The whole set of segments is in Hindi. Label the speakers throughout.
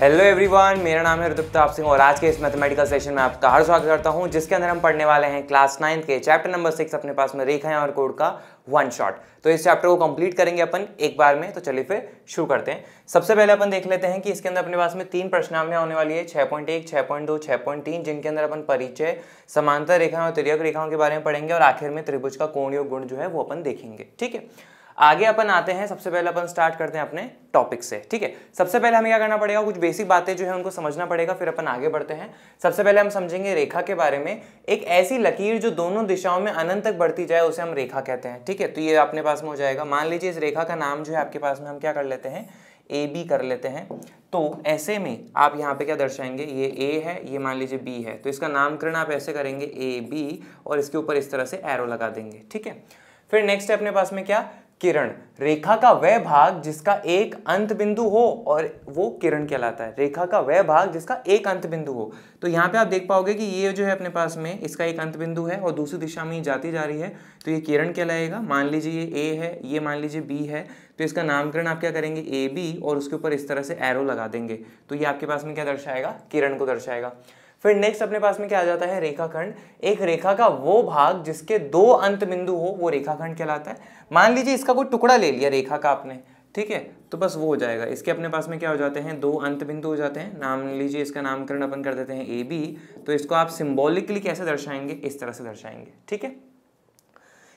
Speaker 1: हेलो एवरीवन मेरा नाम है ऋतुप्रताप सिंह और आज के इस मैथमेटिकल सेशन में आपका हर स्वागत करता हूं जिसके अंदर हम पढ़ने वाले हैं क्लास नाइन्थ के चैप्टर नंबर सिक्स अपने पास में रेखाएं और कोड का वन शॉट तो इस चैप्टर को कंप्लीट करेंगे अपन एक बार में तो चलिए फिर शुरू करते हैं सबसे पहले अपन देख लेते हैं कि इसके अंदर अपने पास में तीन प्रश्नावलियाँ होने वाली है छः पॉइंट एक छः पॉइंट दो छः पॉइंट तीन जिनके अंदर अपन परिचय समांतर रेखाएं और तिरक रेखाओं के बारे में पढ़ेंगे और आखिर में त्रिभुज का कोणीय गुण जो है वो अपन देखेंगे ठीक है आगे अपन आते हैं सबसे पहले अपन स्टार्ट करते हैं अपने टॉपिक से ठीक है सबसे पहले हमें क्या करना पड़ेगा कुछ बेसिक बातें जो है उनको समझना पड़ेगा फिर अपन आगे बढ़ते हैं सबसे पहले हम समझेंगे रेखा के बारे में एक ऐसी लकीर जो दोनों दिशाओं में अनंत तक बढ़ती जाए उसे हम रेखा कहते हैं ठीक है तो ये अपने पास में हो जाएगा मान लीजिए इस रेखा का नाम जो है आपके पास में हम क्या कर लेते हैं ए बी कर लेते हैं तो ऐसे में आप यहाँ पे क्या दर्शाएंगे ये ए है ये मान लीजिए बी है तो इसका नामकरण आप ऐसे करेंगे ए बी और इसके ऊपर इस तरह से एरो लगा देंगे ठीक है फिर नेक्स्ट है अपने पास में क्या किरण रेखा का वह भाग जिसका एक अंत बिंदु हो और वो किरण कहलाता है रेखा का वह भाग जिसका एक अंत बिंदु हो तो यहाँ पे आप देख पाओगे कि ये जो है अपने पास में इसका एक अंत बिंदु है और दूसरी दिशा में ये जाती जा रही है तो ये किरण कहलाएगा मान लीजिए ये ए है ये मान लीजिए बी है तो इसका नामकरण आप क्या करेंगे ए बी और उसके ऊपर इस तरह से एरो लगा देंगे तो ये आपके पास में क्या दर्शाएगा किरण को दर्शाएगा फिर नेक्स्ट अपने पास में क्या आ जाता है रेखाखंड एक रेखा का वो भाग जिसके दो अंत बिंदु हो वो रेखाखंड कहलाता है मान लीजिए इसका कोई टुकड़ा ले लिया रेखा का आपने ठीक है तो बस वो हो जाएगा इसके अपने पास में क्या हो जाते हैं दो अंत बिंदु हो जाते हैं नाम लीजिए इसका नामकरण अपन कर देते हैं ए बी तो इसको आप सिम्बॉलिकली कैसे दर्शाएंगे इस तरह से दर्शाएंगे ठीक है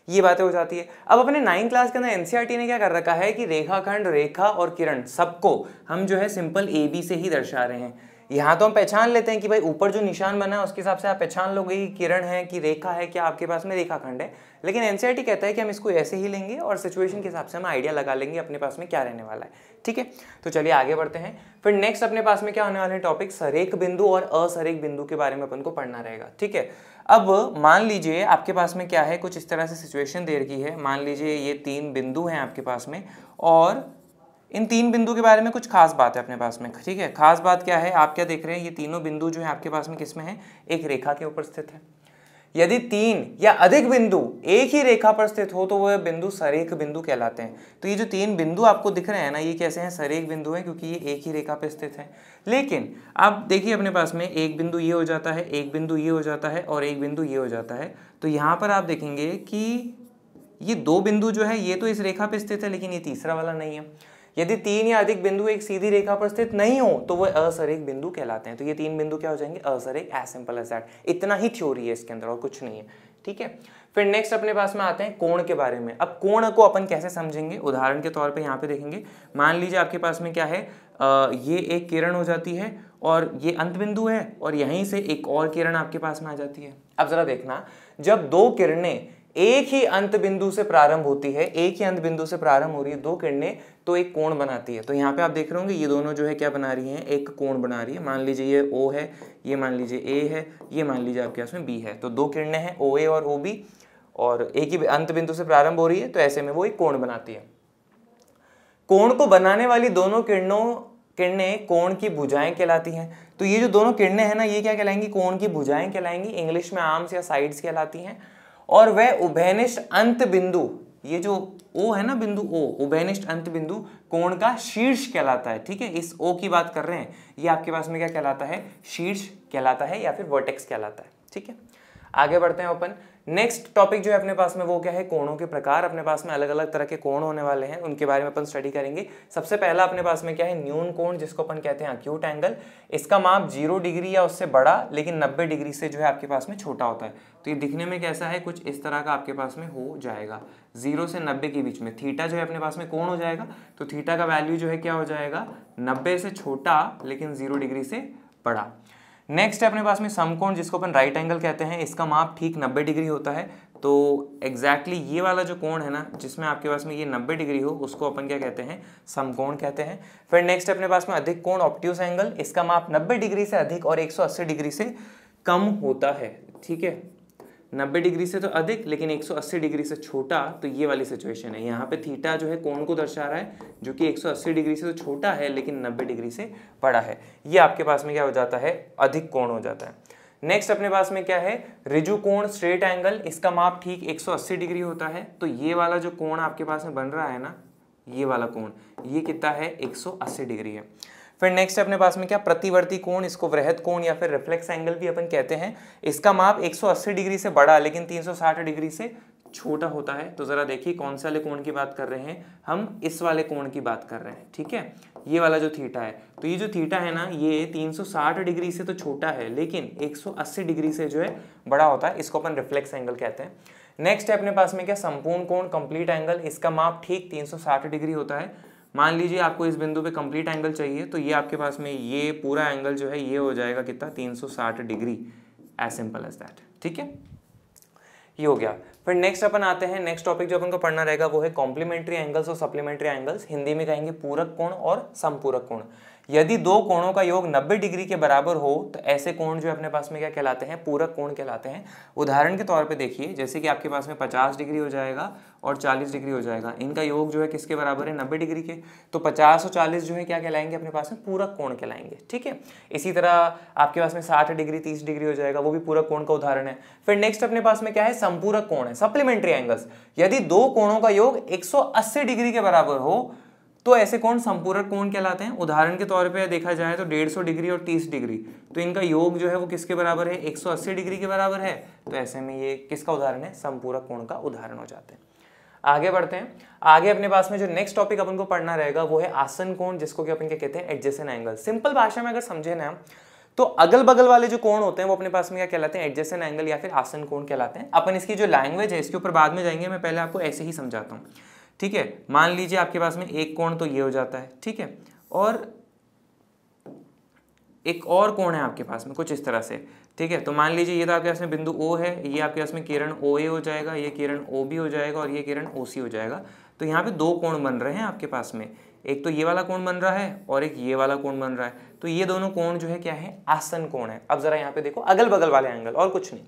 Speaker 1: ये बातें हो जाती है अब अपने नाइन्थ क्लास के अंदर एनसीईआरटी e ने क्या कर रखा है कि रेखाखंड रेखा और किरण सबको हम जो है सिंपल ए बी से ही दर्शा रहे हैं यहाँ तो हम पहचान लेते हैं कि भाई ऊपर जो निशान बना है उसके हिसाब से आप पहचान लोगे कि किरण है कि रेखा है क्या आपके पास में रेखाखंड है लेकिन एनसीईआरटी e कहता है कि हम इसको ऐसे ही लेंगे और सिचुएशन के हिसाब से हम आइडिया लगा लेंगे अपने पास में क्या रहने वाला है ठीक है तो चलिए आगे बढ़ते हैं फिर नेक्स्ट अपने पास में क्या होने वाले हैं टॉपिक सरेक बिंदु और असरेक बिंदु के बारे में अपन को पढ़ना रहेगा ठीक है अब मान लीजिए आपके पास में क्या है कुछ इस तरह से सिचुएशन दे रही है मान लीजिए ये तीन बिंदु हैं आपके पास में और इन तीन बिंदु के बारे में कुछ खास बात है अपने पास में ठीक है खास बात क्या है आप क्या देख रहे हैं ये तीनों बिंदु जो है आपके पास में किस में है एक रेखा के ऊपर स्थित है यदि तीन या अधिक बिंदु एक ही रेखा पर स्थित हो तो वह बिंदु सरेख बिंदु कहलाते हैं तो ये जो तीन बिंदु आपको दिख रहे हैं ना ये कैसे हैं सरेख बिंदु है क्योंकि ये एक ही रेखा पर स्थित है लेकिन आप देखिए अपने पास में एक बिंदु ये हो जाता है एक बिंदु ये हो जाता है और एक बिंदु ये हो जाता है तो यहाँ पर आप देखेंगे कि ये दो बिंदु जो है ये तो इस रेखा पर स्थित है लेकिन ये तीसरा वाला नहीं है यदि तीन या अधिक बिंदु एक सीधी रेखा पर स्थित नहीं हो तो वह असरेक बिंदु कहलाते हैं तो ये तीन बिंदु क्या हो जाएंगे असरेक एज सिंपल एज दैट इतना ही थ्योरी है इसके अंदर और कुछ नहीं है ठीक है फिर नेक्स्ट अपने पास में आते हैं कोण के बारे में अब कोण को अपन कैसे समझेंगे उदाहरण के तौर पे यहाँ पे देखेंगे मान लीजिए आपके पास में क्या है आ, ये एक किरण हो जाती है और ये अंत बिंदु है और यहीं से एक और किरण आपके पास में आ जाती है अब ज़रा देखना जब दो किरणें एक ही अंत बिंदु से प्रारंभ होती है एक ही अंत बिंदु से प्रारंभ हो रही है दो किरणें तो एक कोण बनाती है तो यहाँ पे आप देख रहे होंगे ये दोनों जो है क्या बना रही हैं एक कोण बना रही है मान लीजिए ये ओ है ये मान लीजिए ए है ये मान लीजिए आपके पास में बी है तो दो किरणें हैं ओ ए और ओ बी और एक ही अंत बिंदु से प्रारंभ हो रही है तो ऐसे में वो एक कोण बनाती है कोण को बनाने वाली दोनों किरणों किरणें कोण की भुजाएं कहलाती हैं तो ये जो दोनों किरणें हैं ना ये क्या कहलाएंगी कोण की भुजाएं कहलाएंगी इंग्लिश में आर्म्स या साइड्स कहलाती हैं और वह उभयनिष्ठ अंत बिंदु ये जो ओ है ना बिंदु ओ उभयनिष्ठ अंत बिंदु कोण का शीर्ष कहलाता है ठीक है इस ओ की बात कर रहे हैं ये आपके पास में क्या कहलाता है शीर्ष कहलाता है या फिर वर्टेक्स कहलाता है ठीक है आगे बढ़ते हैं अपन नेक्स्ट टॉपिक जो है अपने पास में वो क्या है कोणों के प्रकार अपने पास में अलग अलग तरह के कोण होने वाले हैं उनके बारे में अपन स्टडी करेंगे सबसे पहला अपने पास में क्या है न्यून कोण जिसको अपन कहते हैं अक्यूट एंगल इसका माप जीरो डिग्री या उससे बड़ा लेकिन नब्बे डिग्री से जो है आपके पास में छोटा होता है तो ये दिखने में कैसा है कुछ इस तरह का आपके पास में हो जाएगा जीरो से नब्बे के बीच में थीटा जो है अपने पास में कोण हो जाएगा तो थीटा का वैल्यू जो है क्या हो जाएगा नब्बे से छोटा लेकिन जीरो डिग्री से बड़ा नेक्स्ट है अपने पास में समकोण जिसको अपन राइट एंगल कहते हैं इसका माप ठीक 90 डिग्री होता है तो एग्जैक्टली exactly ये वाला जो कोण है ना जिसमें आपके पास में ये 90 डिग्री हो उसको अपन क्या कहते हैं समकोण कहते हैं फिर नेक्स्ट अपने पास में अधिक कोण ऑप्टिव एंगल इसका माप नब्बे डिग्री से अधिक और एक डिग्री से कम होता है ठीक है 90 डिग्री से तो अधिक लेकिन 180 डिग्री से छोटा तो ये वाली सिचुएशन है यहाँ पे थीटा जो है कोण को दर्शा रहा है जो कि 180 डिग्री से तो छोटा है लेकिन 90 डिग्री से बड़ा है ये आपके पास में क्या हो जाता है अधिक कोण हो जाता है नेक्स्ट अपने पास में क्या है रिजु कोण स्ट्रेट एंगल इसका माप ठीक 180 डिग्री होता है तो ये वाला जो कोण आपके पास में बन रहा है ना ये वाला कोण ये कितना है 180 डिग्री है फिर नेक्स्ट अपने पास में क्या प्रतिवर्ती कोण इसको वृहद कोण या फिर रिफ्लेक्स एंगल भी अपन कहते हैं इसका माप 180 डिग्री से बड़ा लेकिन 360 डिग्री से छोटा होता है तो ज़रा देखिए कौन से वाले कोण की बात कर रहे हैं हम इस वाले कोण की बात कर रहे हैं ठीक है ये वाला जो थीटा है तो ये जो थीटा है ना ये 360 डिग्री से तो छोटा है लेकिन 180 डिग्री से जो है बड़ा होता है इसको अपन रिफ्लेक्स एंगल कहते हैं नेक्स्ट है अपने पास में क्या संपूर्ण कोण कंप्लीट एंगल इसका माप ठीक 360 डिग्री होता है मान लीजिए आपको इस बिंदु पे कंप्लीट एंगल चाहिए तो ये आपके पास में ये पूरा एंगल जो है ये हो जाएगा कितना 360 degree as simple as that ठीक है ये हो गया फिर नेक्स्ट अपन आते हैं नेक्स्ट टॉपिक जो अपन को पढ़ना रहेगा वो है कॉम्प्लीमेंट्री एंगल्स और सप्लीमेंट्री एंगल्स हिंदी में कहेंगे पूरक कोण और संपूरक कोण यदि दो कोणों का योग 90 डिग्री के बराबर हो तो ऐसे कोण जो है अपने पास में क्या कहलाते हैं पूरक कोण कहलाते हैं उदाहरण के तौर पे देखिए जैसे कि आपके पास में 50 डिग्री हो जाएगा और 40 डिग्री हो जाएगा इनका योग जो है किसके बराबर है नब्बे डिग्री के तो 50 और 40 जो है क्या कहलाएंगे अपने पास में पूरक कोण कहलाएंगे ठीक है इसी तरह आपके पास में 60 डिग्री 30 डिग्री हो जाएगा वो भी पूरक कोण का उदाहरण है फिर नेक्स्ट अपने पास में क्या है संपूरक कोण है सप्लीमेंट्री एंगल्स यदि दो कोणों का योग एक डिग्री के बराबर हो तो ऐसे कोण संपूरक कोण कहलाते हैं उदाहरण के तौर पे देखा जाए तो 150 डिग्री और 30 डिग्री तो इनका योग जो है वो किसके बराबर है 180 डिग्री के बराबर है तो ऐसे में ये किसका उदाहरण है संपूरक कोण का उदाहरण हो जाते हैं आगे बढ़ते हैं आगे अपने पास में जो नेक्स्ट टॉपिक अपन को पढ़ना रहेगा वो है आसन कोण जिसको कि अपन क्या कहते हैं एडजेसन एंगल सिंपल भाषा में अगर समझे ना तो अगल बगल वाले जो कोण होते हैं वो अपने पास में क्या कहलाते हैं एडजेसन एंगल या फिर आसन कोण कहलाते हैं अपन इसकी जो लैंग्वेज है इसके ऊपर बाद में जाएंगे मैं पहले आपको ऐसे ही समझाता हूँ ठीक है मान लीजिए आपके पास में एक कोण तो ये हो जाता है ठीक है और एक और कोण है आपके पास में कुछ इस तरह से ठीक है तो मान लीजिए ये तो आपके पास में बिंदु ओ है ये आपके पास में किरण ओ ए हो जाएगा ये किरण ओ बी हो जाएगा और ये किरण ओ सी हो जाएगा तो यहाँ पे दो कोण बन रहे हैं आपके पास में एक तो ये वाला कोण बन रहा है और एक ये वाला कोण बन रहा है तो ये दोनों कोण जो है क्या है आसन कोण है अब जरा यहाँ पे देखो अगल बगल वाले एंगल और कुछ नहीं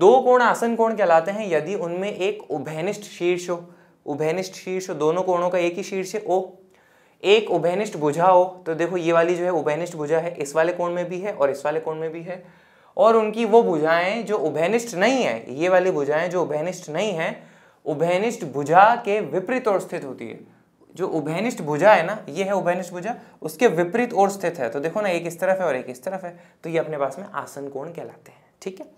Speaker 1: दो कोण आसन कोण कहलाते हैं यदि उनमें एक उभयनिष्ठ शीर्ष हो उभयनिष्ठ शीर्ष दोनों कोणों का एक ही शीर्ष है ओ एक उभयनिष्ठ भुजा हो तो देखो ये वाली जो है उभयनिष्ठ भुजा है इस वाले कोण में भी है और इस वाले कोण में भी है और उनकी वो भुजाएं जो उभयनिष्ठ नहीं है ये वाली भुजाएं जो उभयनिष्ठ नहीं है उभयनिष्ठ भुजा के विपरीत ओर स्थित होती है जो उभयनिष्ठ भुजा है ना ये है उभयनिष्ठ भुजा उसके विपरीत ओर स्थित है तो देखो ना एक इस तरफ है और एक इस तरफ है तो ये अपने पास में आसन कोण कहलाते हैं ठीक है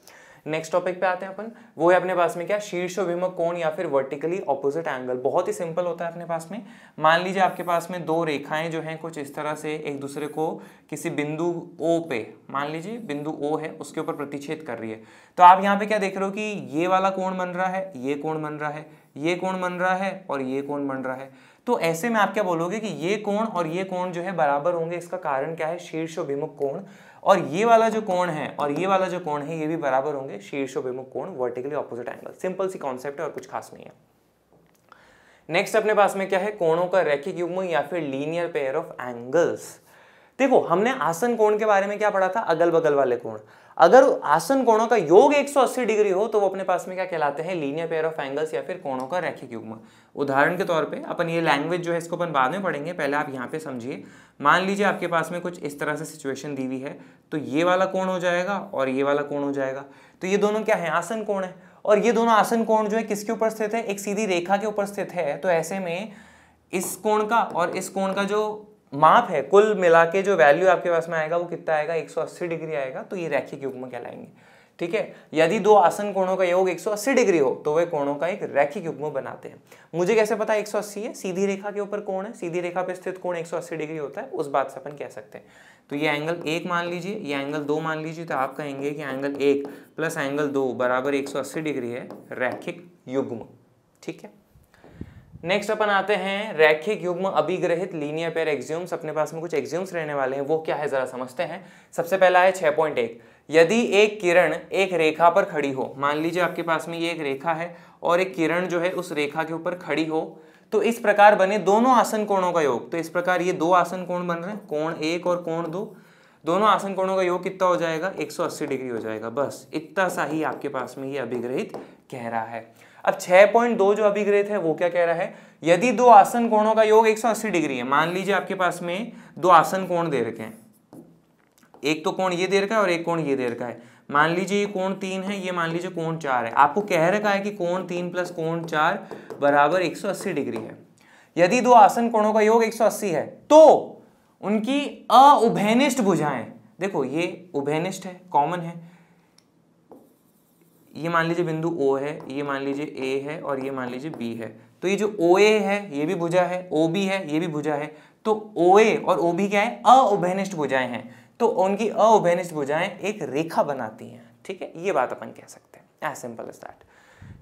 Speaker 1: नेक्स्ट टॉपिक पे आते हैं अपन वो है अपने पास में क्या शीर्ष विमक कोण या फिर वर्टिकली ऑपोजिट एंगल बहुत ही सिंपल होता है अपने पास में मान लीजिए आपके पास में दो रेखाएं जो हैं कुछ इस तरह से एक दूसरे को किसी बिंदु ओ पे मान लीजिए बिंदु ओ है उसके ऊपर प्रतिच्छेद कर रही है तो आप यहाँ पे क्या देख रहे हो कि ये वाला कोण बन रहा है ये कोण बन रहा है ये कोण बन रहा है और ये कोण बन रहा है तो ऐसे में आप क्या बोलोगे कि ये कोण और ये कोण जो है बराबर होंगे इसका कारण क्या है शीर्षोभिमुख कोण और ये वाला जो कोण है और ये वाला जो कोण है ये भी बराबर होंगे शीर्षोभिमुख कोण वर्टिकली ऑपोजिट एंगल सिंपल सी कॉन्सेप्ट है और कुछ खास नहीं है नेक्स्ट अपने पास में क्या है कोणों का रैखिक युग्म या फिर लीनियर पेयर ऑफ एंगल्स देखो हमने आसन कोण के बारे में क्या पढ़ा था अगल बगल वाले कोण अगर आसन कोणों का योग 180 डिग्री हो तो वो अपने पास में क्या कहलाते हैं लीनियर पेयर ऑफ एंगल्स या फिर कोणों का रैखिक युग्म उदाहरण के तौर पे अपन ये लैंग्वेज जो है इसको अपन बाद में पढ़ेंगे पहले आप यहाँ पे समझिए मान लीजिए आपके पास में कुछ इस तरह से सिचुएशन दी हुई है तो ये वाला कोण हो जाएगा और ये वाला कोण हो जाएगा तो ये दोनों क्या है आसन कोण है और ये दोनों आसन कोण जो है किसके ऊपर स्थित है एक सीधी रेखा के ऊपर स्थित है तो ऐसे में इस कोण का और इस कोण का जो माप है कुल मिला के जो वैल्यू आपके पास में आएगा वो कितना आएगा 180 डिग्री आएगा तो ये रैखिक युग्म कहलाएंगे ठीक है यदि दो आसन कोणों का योग 180 डिग्री हो तो वे कोणों का एक रैखिक युग्म बनाते हैं मुझे कैसे पता 180 है सीधी रेखा के ऊपर कोण है सीधी रेखा पर स्थित कोण 180 डिग्री होता है उस बात से अपन कह सकते हैं तो ये एंगल एक मान लीजिए ये एंगल दो मान लीजिए तो आप कहेंगे कि एंगल एक प्लस एंगल दो बराबर एक डिग्री है रैखिक युग्म ठीक है नेक्स्ट अपन आते हैं रैखिक युग्म अभिग्रहित लीनियर पेयर एक्ज्यूम्स अपने पास में कुछ एक्ज्यूम्स रहने वाले हैं वो क्या है जरा समझते हैं सबसे पहला है पॉइंट एक यदि एक किरण एक रेखा पर खड़ी हो मान लीजिए आपके पास में ये एक रेखा है और एक किरण जो है उस रेखा के ऊपर खड़ी हो तो इस प्रकार बने दोनों आसन कोणों का योग तो इस प्रकार ये दो आसन कोण बन रहे हैं कोण एक और कोण दो दोनों आसन कोणों का योग कितना हो जाएगा 180 डिग्री हो जाएगा बस इतना सा ही आपके पास में ये अभिग्रहित कह रहा है अब 6.2 जो अभिग्रहित है वो क्या कह रहा है यदि दो आसन कोणों का योग 180 डिग्री है मान लीजिए आपके पास में दो आसन कोण दे रखे हैं एक तो कोण ये दे रखा है और एक कोण ये दे रखा है मान लीजिए ये कोण तीन है ये मान लीजिए कोण चार है आपको कह रखा है कि कोण तीन प्लस कोण चार बराबर एक डिग्री है यदि दो आसन कोणों का योग 180 है तो उनकी अउभनिष्ठ भुजाएं देखो ये उभयनिष्ठ है कॉमन है ये मान लीजिए बिंदु ओ है ये मान लीजिए ए है और ये मान लीजिए बी है तो ये जो ओ ए है ये भी भुजा है ओ बी है ये भी भुजा है तो ओ ए और ओ बी क्या है अउभनिष्ठ भुजाएं हैं तो उनकी अउभनिष्ठ भुजाएं एक रेखा बनाती हैं ठीक है ये बात अपन कह सकते हैं एज सिंपल एज दैट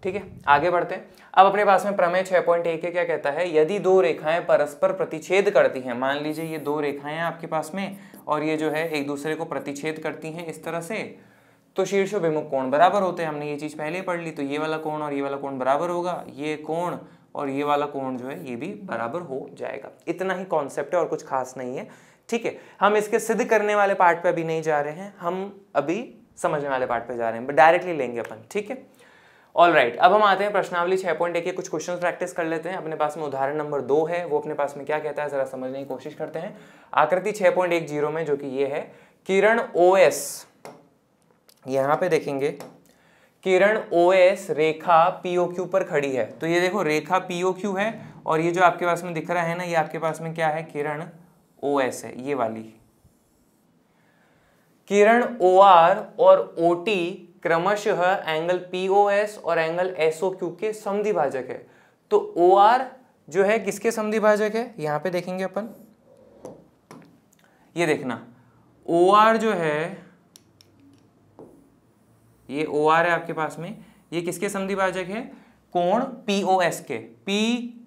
Speaker 1: ठीक है आगे बढ़ते हैं अब अपने पास में प्रमेय छः पॉइंट एक क्या कहता है यदि दो रेखाएं परस्पर प्रतिच्छेद करती हैं मान लीजिए ये दो रेखाएं आपके पास में और ये जो है एक दूसरे को प्रतिच्छेद करती हैं इस तरह से तो शीर्ष विमुख कोण बराबर होते हैं हमने ये चीज़ पहले पढ़ ली तो ये वाला कोण और ये वाला कोण बराबर होगा ये कोण और ये वाला कोण जो है ये भी बराबर हो जाएगा इतना ही कॉन्सेप्ट है और कुछ खास नहीं है ठीक है हम इसके सिद्ध करने वाले पार्ट पे अभी नहीं जा रहे हैं हम अभी समझने वाले पार्ट पे जा रहे हैं डायरेक्टली लेंगे अपन ठीक है ऑल राइट right, अब हम आते हैं प्रश्नावली छह पॉइंट एक कुछ क्वेश्चन प्रैक्टिस कर लेते हैं अपने पास में उदाहरण नंबर दो है वो अपने पास में क्या कहता है ज़रा समझने की कोशिश करते हैं आकृति छह पॉइंट एक जीरो में जो कि ये है किरण ओ एस यहाँ पे देखेंगे किरण ओ एस रेखा पी ओ क्यू पर खड़ी है तो ये देखो रेखा पी ओ क्यू है और ये जो आपके पास में दिख रहा है ना ये आपके पास में क्या है किरण ओ एस है ये वाली किरण ओ आर और ओ टी क्रमशः एंगल पी ओ एस और एंगल एस ओ क्यू के समिभाजक है तो ओ आर जो है किसके समधिभाजक है यहाँ पे देखेंगे अपन ये देखना ओ आर जो है ये ओ आर है आपके पास में ये किसके भाजक है कोण पी ओ एस के पी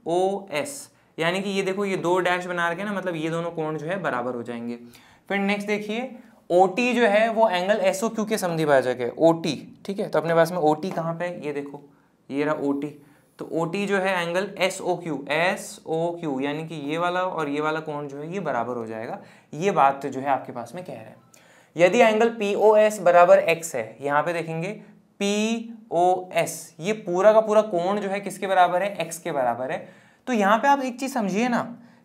Speaker 1: ओ एस यानी कि ये देखो ये दो डैश बना रखे ना मतलब ये दोनों कोण जो है बराबर हो जाएंगे फिर नेक्स्ट देखिए ओ टी जो है वो एंगल एस ओ क्यू के भाजक है ओ टी ठीक है तो अपने पास में ओ टी कहाँ पे ये देखो ये रहा ओ टी तो ओ टी जो है angle S O Q S O Q यानी कि ये वाला और ये वाला कोण जो है ये बराबर हो जाएगा ये बात जो है आपके पास में कह रहे हैं यदि एंगल पी ओ एस बराबर एक्स है यहाँ पे देखेंगे पी ओ एस ये पूरा का पूरा कोण जो है किसके बराबर है एक्स के बराबर है तो यहाँ पे आप एक चीज़ समझिए ना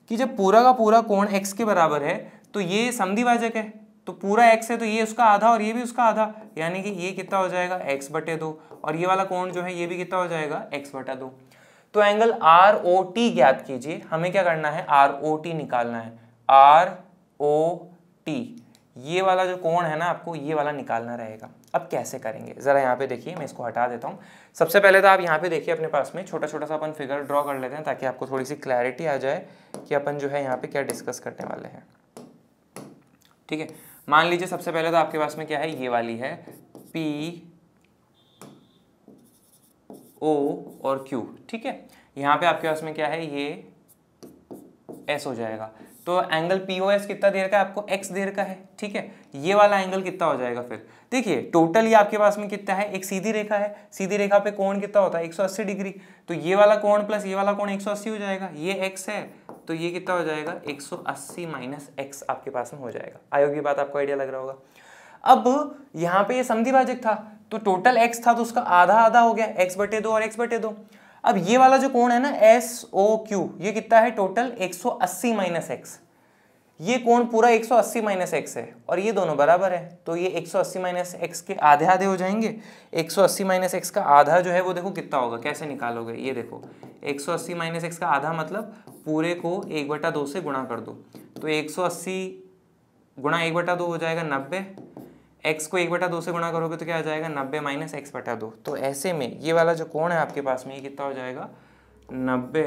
Speaker 1: कि जब पूरा का पूरा कोण एक्स के बराबर है तो ये समधिवाचक है तो पूरा एक्स है तो ये उसका आधा और ये भी उसका आधा यानी कि ये कितना हो जाएगा एक्स बटे दो और ये वाला कोण जो है ये भी कितना हो जाएगा एक्स बटा दो तो एंगल आर ओ टी ज्ञात कीजिए हमें क्या करना है आर ओ टी निकालना है आर ओ टी ये वाला जो कोण है ना आपको ये वाला निकालना रहेगा अब कैसे करेंगे ज़रा यहाँ पे देखिए मैं इसको हटा देता हूँ सबसे पहले तो आप यहाँ पे देखिए अपने पास में छोटा छोटा सा अपन फिगर ड्रॉ कर लेते हैं ताकि आपको थोड़ी सी क्लैरिटी आ जाए कि अपन जो है यहाँ पे क्या डिस्कस करने वाले हैं ठीक है मान लीजिए सबसे पहले तो आपके पास में क्या है ये वाली है पी ओ और क्यू ठीक है यहाँ पे आपके पास में क्या है ये एस हो जाएगा तो एंगल पी ओ एस कितना देर का है आपको एक्स देर का है ठीक है ये वाला एंगल कितना हो जाएगा फिर देखिए टोटल ये आपके पास में कितना है एक सीधी रेखा है सीधी रेखा पे कोण कितना होता है 180 डिग्री तो ये वाला कोण प्लस ये वाला कोण 180 हो जाएगा ये एक्स है तो ये कितना हो जाएगा 180 माइनस एक्स आपके पास में हो जाएगा आयोग की बात आपको आइडिया लग रहा होगा अब यहाँ पे ये समधिभाजक था तो टोटल एक्स था तो उसका आधा आधा हो गया एक्स बटे दो और एक्स बटे दो अब ये वाला जो कोण है ना एस ओ क्यू ये कितना है टोटल 180 माइनस एक्स ये कोण पूरा 180 माइनस एक्स है और ये दोनों बराबर है तो ये 180 माइनस एक्स के आधे आधे हो जाएंगे 180 माइनस एक्स का आधा जो है वो देखो कितना होगा कैसे निकालोगे ये देखो 180 माइनस एक्स का आधा मतलब पूरे को एक बटा दो से गुणा कर दो तो 180 गुणा एक बटा दो हो जाएगा नब्बे एक्स को एक बटा दो से गुणा करोगे तो क्या आ जाएगा नब्बे माइनस एक्स बटा दो तो ऐसे में ये वाला जो कोण है आपके पास में ये कितना हो जाएगा नब्बे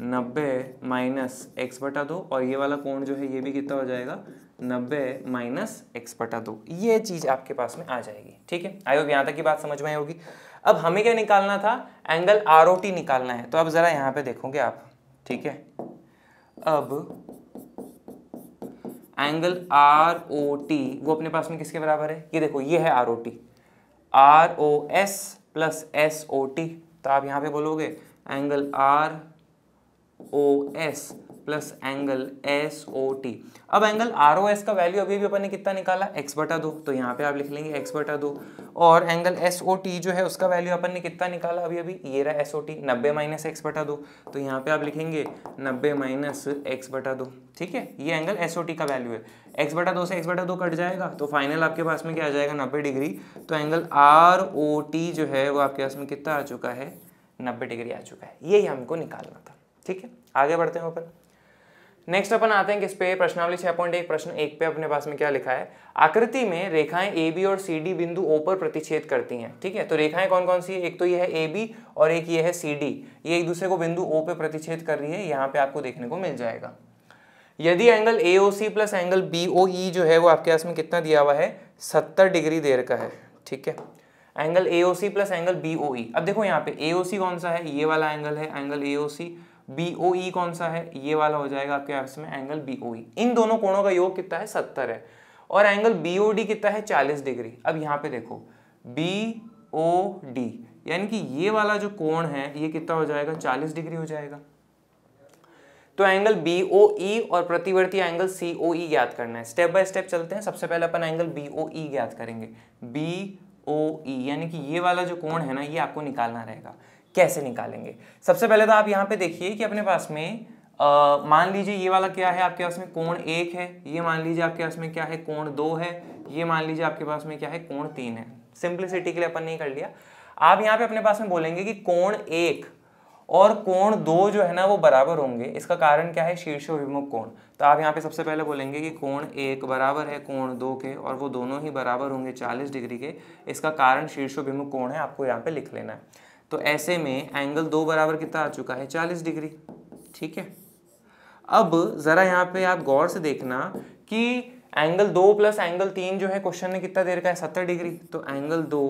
Speaker 1: नब्बे माइनस एक्स बटा दो और ये वाला कोण जो है ये भी कितना हो जाएगा नब्बे माइनस एक्स बटा दो ये चीज़ आपके पास में आ जाएगी ठीक है आई होप यहाँ तक की बात समझ में होगी अब हमें क्या निकालना था एंगल आर निकालना है तो अब ज़रा यहाँ पे देखोगे आप ठीक है अब एंगल आर ओ टी वो अपने पास में किसके बराबर है ये देखो ये है R O T R O S plus S O T तो आप यहाँ पे बोलोगे angle R O S plus angle S O T अब एंगल आर ओ एस का वैल्यू अभी भी अपन ने कितना निकाला एक्स बटा दो तो यहाँ पे आप लिख लेंगे एक्स बटा दो और एंगल एस ओ टी जो है उसका वैल्यू अपन ने कितना निकाला अभी अभी ये रहा एस ओ टी नब्बे माइनस एक्स बटा दो तो यहाँ पे आप लिखेंगे नब्बे माइनस एक्स बटा दो ठीक है ये एंगल एस ओ टी का वैल्यू है एक्स बटा दो से एक्स बटा दो कट जाएगा तो फाइनल आपके पास में क्या आ जाएगा नब्बे डिग्री तो एंगल आर ओ टी जो है वो आपके पास में कितना आ चुका है नब्बे डिग्री आ चुका है यही हमको निकालना था ठीक है आगे बढ़ते हैं ऊपर नेक्स्ट अपन आते हैं किस पे प्रश्नावली छह पॉइंट एक प्रश्न एक पे अपने पास में क्या लिखा है आकृति में रेखाएं ए बी और सी डी बिंदु ओ पर प्रतिच्छेद करती हैं ठीक है तो रेखाएं कौन कौन सी है एक तो यह है ए बी और एक ये है सी डी ये एक दूसरे को बिंदु ओ पे प्रतिच्छेद कर रही है यहाँ पे आपको देखने को मिल जाएगा यदि angle A O C plus angle B O E जो है वो आपके पास में कितना दिया हुआ है सत्तर डिग्री देर का है ठीक है angle A O C plus angle B O E अब देखो यहाँ पे ए ओ सी कौन सा है ये वाला एंगल है angle A O C B O e कौन सा है ये वाला हो जाएगा आपके आपस में एंगल बी ओ इन दोनों कोणों का योग कितना है सत्तर है और एंगल बी कितना है चालीस डिग्री अब यहाँ पे देखो बी ओ डी यानी कि ये वाला जो कोण है ये कितना हो जाएगा चालीस डिग्री हो जाएगा तो एंगल बी ओ ई और प्रतिवर्ती एंगल सी ओ ई ज्ञात करना है स्टेप बाय स्टेप चलते हैं सबसे पहले अपन एंगल बी ओ ई ज्ञात करेंगे बी ओ ई यानी कि ये वाला जो कोण है ना ये आपको निकालना रहेगा कैसे निकालेंगे सबसे पहले तो आप यहाँ पे देखिए कि अपने पास में मान लीजिए ये वाला क्या है आपके पास में कोण एक है ये मान लीजिए आपके पास में क्या है कोण दो है ये मान लीजिए आपके पास में क्या है कोण तीन है सिंप्लिसिटी के लिए अपन नहीं कर लिया आप यहाँ पे अपने पास में बोलेंगे कि कोण एक और कोण दो जो है ना वो बराबर होंगे इसका कारण क्या है शीर्षोभिमुख कोण तो आप यहाँ पे सबसे पहले बोलेंगे कि कोण एक बराबर है कोण दो के और वो दोनों ही बराबर होंगे चालीस डिग्री के इसका कारण शीर्षोभिमुख कोण है आपको यहाँ पे लिख लेना है तो ऐसे में एंगल दो बराबर कितना आ चुका है चालीस डिग्री ठीक है अब ज़रा यहाँ पे आप गौर से देखना कि एंगल दो प्लस एंगल तीन जो है क्वेश्चन ने कितना देर का है सत्तर डिग्री तो एंगल दो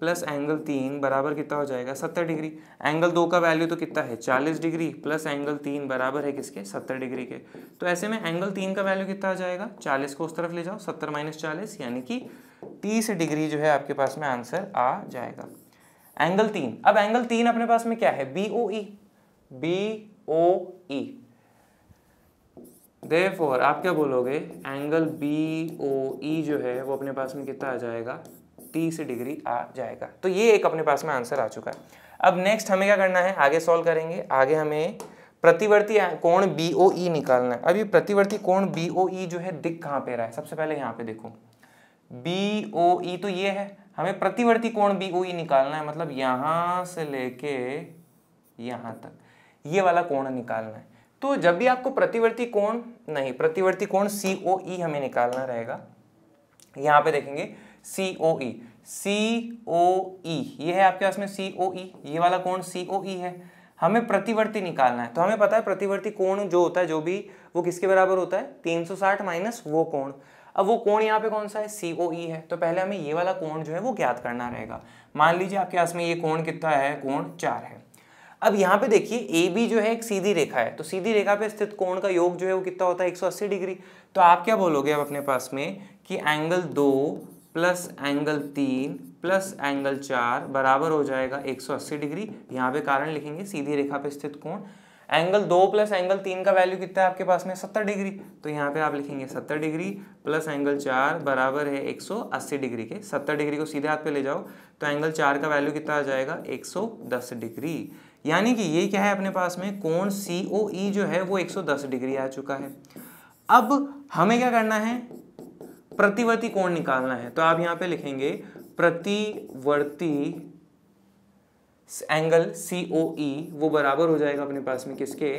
Speaker 1: प्लस एंगल तीन बराबर कितना हो जाएगा सत्तर डिग्री एंगल दो का वैल्यू तो कितना है चालीस डिग्री प्लस एंगल तीन बराबर है किसके सत्तर डिग्री के तो ऐसे में एंगल तीन का वैल्यू कितना आ जाएगा चालीस को उस तरफ ले जाओ सत्तर माइनस चालीस यानी कि तीस डिग्री जो है आपके पास में आंसर आ जाएगा एंगल तीन अब एंगल तीन अपने पास में क्या है B O E B O ई आप क्या बोलोगे एंगल बी ओ ई जो है वो अपने पास में कितना आ जाएगा तीस डिग्री आ जाएगा तो ये एक अपने पास में आंसर आ चुका है अब नेक्स्ट हमें क्या करना है आगे सॉल्व करेंगे आगे हमें प्रतिवर्ती कोण बी ओ ई निकालना है अब ये प्रतिवर्ती कोण बी ओ ई जो है दिख कहाँ पे रहा है सबसे पहले यहाँ पे देखो बी ओ ई तो ये है हमें प्रतिवर्ती कोण बी ओ ई निकालना है मतलब यहाँ से लेके यहाँ तक ये वाला कोण निकालना है तो जब भी आपको प्रतिवर्ती कोण नहीं प्रतिवर्ती कोण सी ओ ई हमें निकालना रहेगा यहाँ पे देखेंगे सी ओ ई सी ओ ई ये है आपके पास में सी ओ ई ये वाला कोण सी ओ ई है हमें प्रतिवर्ती निकालना है तो हमें पता है प्रतिवर्ती कोण जो होता है जो भी वो किसके बराबर होता है 360 माइनस वो कोण अब वो कोण यहाँ पे कौन सा है सी ओ ई है तो पहले हमें ये वाला कोण जो है वो ज्ञात करना रहेगा मान लीजिए आपके पास में ये कोण कितना है कोण चार है अब यहाँ पे देखिए ए बी जो है एक सीधी रेखा है तो सीधी रेखा पे स्थित कोण का योग जो है वो कितना होता है 180 डिग्री तो आप क्या बोलोगे अब अपने पास में कि एंगल दो प्लस एंगल तीन प्लस एंगल चार बराबर हो जाएगा 180 डिग्री यहाँ पे कारण लिखेंगे सीधी रेखा पे स्थित कोण एंगल दो प्लस एंगल तीन का वैल्यू कितना है आपके पास में सत्तर डिग्री तो यहाँ पे आप लिखेंगे सत्तर डिग्री प्लस एंगल चार बराबर है एक सौ अस्सी डिग्री के सत्तर डिग्री को सीधे हाथ पे ले जाओ तो एंगल चार का वैल्यू कितना आ जाएगा एक सौ दस डिग्री यानी कि ये क्या है अपने पास में कोण सी ओ ई जो है वो एक सौ दस डिग्री आ चुका है अब हमें क्या करना है प्रतिवर्ती कोण निकालना है तो आप यहाँ पे लिखेंगे प्रतिवर्ती एंगल सी ओ ई वो बराबर हो जाएगा अपने पास में किसके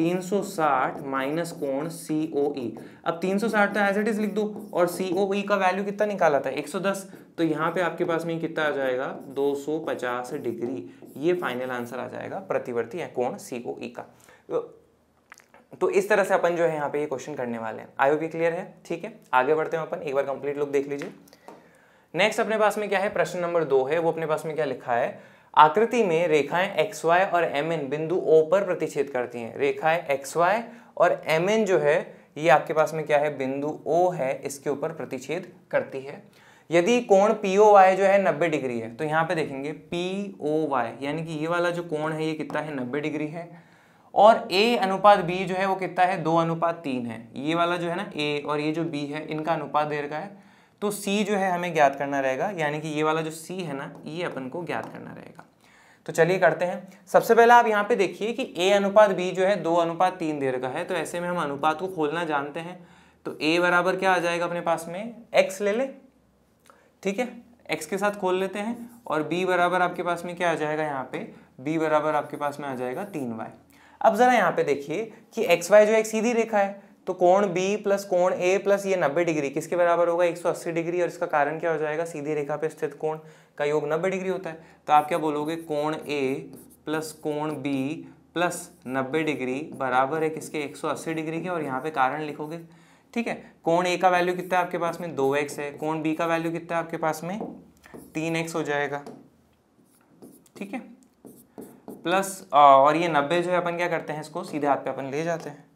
Speaker 1: 360 माइनस कोण सी ओ ई अब 360 तो एज इट इज लिख दो और सी ओ ई का वैल्यू कितना निकाला था 110 तो यहाँ पे आपके पास में कितना आ जाएगा 250 डिग्री ये फाइनल आंसर आ जाएगा प्रतिवर्ती है कोण सी ओ ई का तो इस तरह से अपन जो है यहाँ पे ये क्वेश्चन करने वाले हैं आई होप ये क्लियर है ठीक है आगे बढ़ते हैं अपन एक बार कंप्लीट लुक देख लीजिए नेक्स्ट अपने पास में क्या है प्रश्न नंबर दो है वो अपने पास में क्या लिखा है आकृति में रेखाएं एक्स वाई और एम एन बिंदु ओ पर प्रतिच्छेद करती हैं रेखाएं एक्स वाई और एम एन जो है ये आपके पास में क्या है बिंदु ओ है इसके ऊपर प्रतिच्छेद करती है यदि कोण पी ओ वाई जो है नब्बे डिग्री है तो यहाँ पे देखेंगे पी ओ वाई यानी कि ये वाला जो कोण है ये कितना है नब्बे डिग्री है और ए अनुपात बी जो है वो कितना है दो अनुपात तीन है ये वाला जो है ना ए और ये जो बी है इनका अनुपात दे रखा है तो सी जो है हमें ज्ञात करना रहेगा यानी कि ये वाला जो सी है ना ये e अपन को ज्ञात करना रहेगा तो चलिए करते हैं सबसे पहले आप यहाँ पे देखिए कि ए अनुपात बी जो है दो अनुपात तीन देर का है तो ऐसे में हम अनुपात को खोलना जानते हैं तो ए बराबर क्या आ जाएगा अपने पास में एक्स ले ले ठीक है एक्स के साथ खोल लेते हैं और बी बराबर आपके पास में क्या आ जाएगा यहाँ पे बी बराबर आपके पास में आ जाएगा तीन वाई अब ज़रा यहाँ पे देखिए कि एक्स वाई जो एक सीधी रेखा है तो कोण बी प्लस कोण ए प्लस ये 90 डिग्री किसके बराबर होगा 180 डिग्री और इसका कारण क्या हो जाएगा सीधी रेखा पे स्थित कोण का योग 90 डिग्री होता है तो आप क्या बोलोगे कोण ए प्लस कोण बी प्लस 90 डिग्री बराबर है किसके 180 डिग्री के और यहाँ पे कारण लिखोगे ठीक है कोण ए का वैल्यू कितना है आपके पास में दो एक्स है कोण बी का वैल्यू कितना है आपके पास में तीन एक्स हो जाएगा ठीक है प्लस और ये नब्बे जो है अपन क्या करते हैं इसको सीधे हाथ पे अपन ले जाते हैं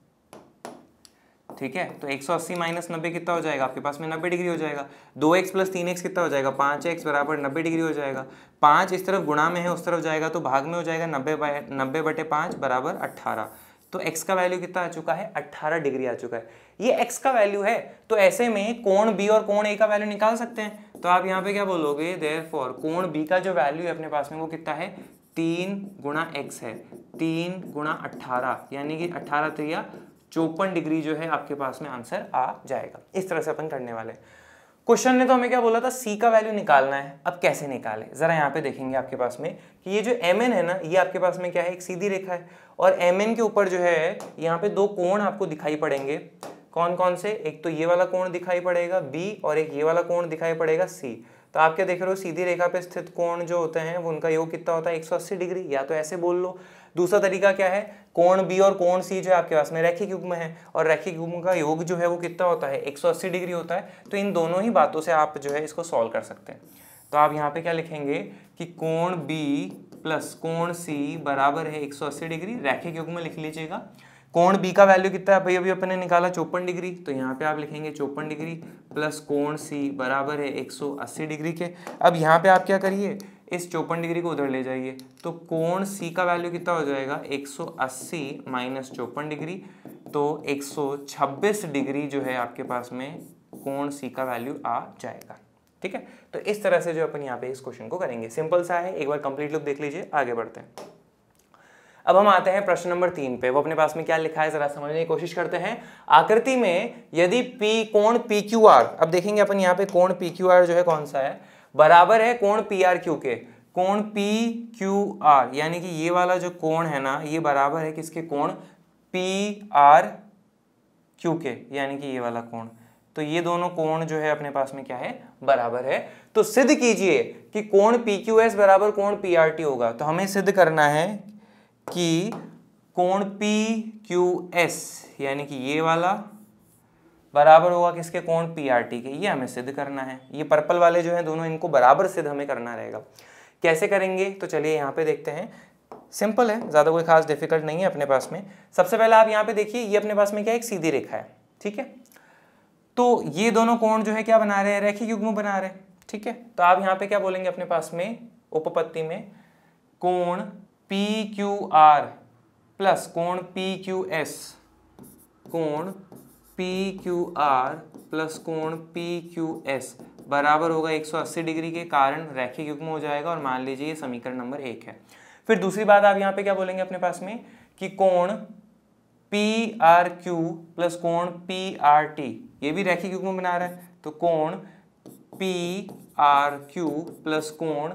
Speaker 1: ठीक है तो 180 सौ अस्सी माइनस नब्बे कितना हो जाएगा आपके पास में नब्बे डिग्री हो जाएगा 2x एक्स प्लस तीन एक्स कितना हो जाएगा 5x एक्स बराबर नब्बे डिग्री हो जाएगा पाँच इस तरफ गुणा में है उस तरफ जाएगा तो भाग में हो जाएगा नब्बे बाय नब्बे बटे पाँच बराबर अट्ठारह तो x का वैल्यू कितना आ चुका है 18 डिग्री आ चुका है ये x का वैल्यू है तो ऐसे में कोण b और कोण a का वैल्यू निकाल सकते हैं तो आप यहाँ पे क्या बोलोगे देर कोण b का जो वैल्यू है अपने पास में वो कितना है तीन गुणा एक्स है तीन गुणा अट्ठारह यानी कि अट्ठारह त्रिया चौपन डिग्री जो है आपके पास में आंसर आ जाएगा इस तरह से अपन करने वाले क्वेश्चन ने तो हमें क्या बोला था सी का वैल्यू निकालना है अब कैसे निकाले ज़रा यहाँ पे देखेंगे आपके पास में कि ये जो एम है ना ये आपके पास में क्या है एक सीधी रेखा है और एम के ऊपर जो है यहाँ पे दो कोण आपको दिखाई पड़ेंगे कौन कौन से एक तो ये वाला कोण दिखाई पड़ेगा बी और एक ये वाला कोण दिखाई पड़ेगा सी तो आप क्या देख रहे हो सीधी रेखा पे स्थित कोण जो होते हैं वो उनका योग कितना होता है 180 डिग्री या तो ऐसे बोल लो दूसरा तरीका क्या है कोण बी और कोण सी जो है आपके पास में रैखिक युग्म है और रैखिक युग्म का योग जो है वो कितना होता है 180 डिग्री होता है तो इन दोनों ही बातों से आप जो है इसको सॉल्व कर सकते हैं तो आप यहाँ पे क्या लिखेंगे कि कोण बी प्लस कोण सी बराबर है 180 डिग्री रैखिक युग में लिख लीजिएगा कोण बी का वैल्यू कितना है भाई अभी अपने निकाला चौपन डिग्री तो यहाँ पे आप लिखेंगे चौपन डिग्री प्लस कोण सी बराबर है 180 डिग्री के अब यहाँ पे आप क्या करिए इस चौपन डिग्री को उधर ले जाइए तो कोण सी का वैल्यू कितना हो जाएगा 180 सौ अस्सी माइनस चौपन डिग्री तो 126 डिग्री जो है आपके पास में कोण सी का वैल्यू आ जाएगा ठीक है तो इस तरह से जो अपन यहाँ पे इस क्वेश्चन को करेंगे सिंपल सा है एक बार कंप्लीट लुक देख लीजिए आगे बढ़ते हैं अब हम आते हैं प्रश्न नंबर तीन पे वो अपने पास में क्या लिखा है जरा समझने की कोशिश करते हैं आकृति में यदि पी कोण पी क्यू आर अब देखेंगे अपन यहाँ पे कोण पी क्यू आर जो है कौन सा है बराबर है कोण पी आर क्यू के कोण पी क्यू आर यानी कि ये वाला जो कोण है ना ये बराबर है किसके कोण पी आर क्यू के यानी कि ये वाला कोण तो ये दोनों कोण जो है अपने पास में क्या है बराबर है तो सिद्ध कीजिए कि कोण पी क्यू एस बराबर कोण पी आर टी होगा तो हमें सिद्ध करना है कि कोण पी क्यू एस यानी कि ये वाला बराबर होगा किसके कोण पी आर टी के ये हमें सिद्ध करना है ये पर्पल वाले जो हैं दोनों इनको बराबर सिद्ध हमें करना रहेगा कैसे करेंगे तो चलिए यहाँ पे देखते हैं सिंपल है ज़्यादा कोई खास डिफिकल्ट नहीं है अपने पास में सबसे पहले आप यहाँ पे देखिए ये अपने पास में क्या एक सीधी रेखा है ठीक है तो ये दोनों कोण जो है क्या बना रहे हैं रेखी युग्म बना रहे हैं ठीक है तो आप यहाँ पे क्या बोलेंगे अपने पास में उपपत्ति में कोण पी क्यू आर प्लस कोण पी क्यू एस कोण पी क्यू आर प्लस कोण पी क्यू एस बराबर होगा 180 डिग्री के कारण रैखिक युग्म हो जाएगा और मान लीजिए ये समीकरण नंबर एक है फिर दूसरी बात आप यहाँ पे क्या बोलेंगे अपने पास में कि कोण पी आर क्यू प्लस कोण पी आर टी ये भी रैखिक युग्म बना रहा है तो कोण पी आर क्यू प्लस कोण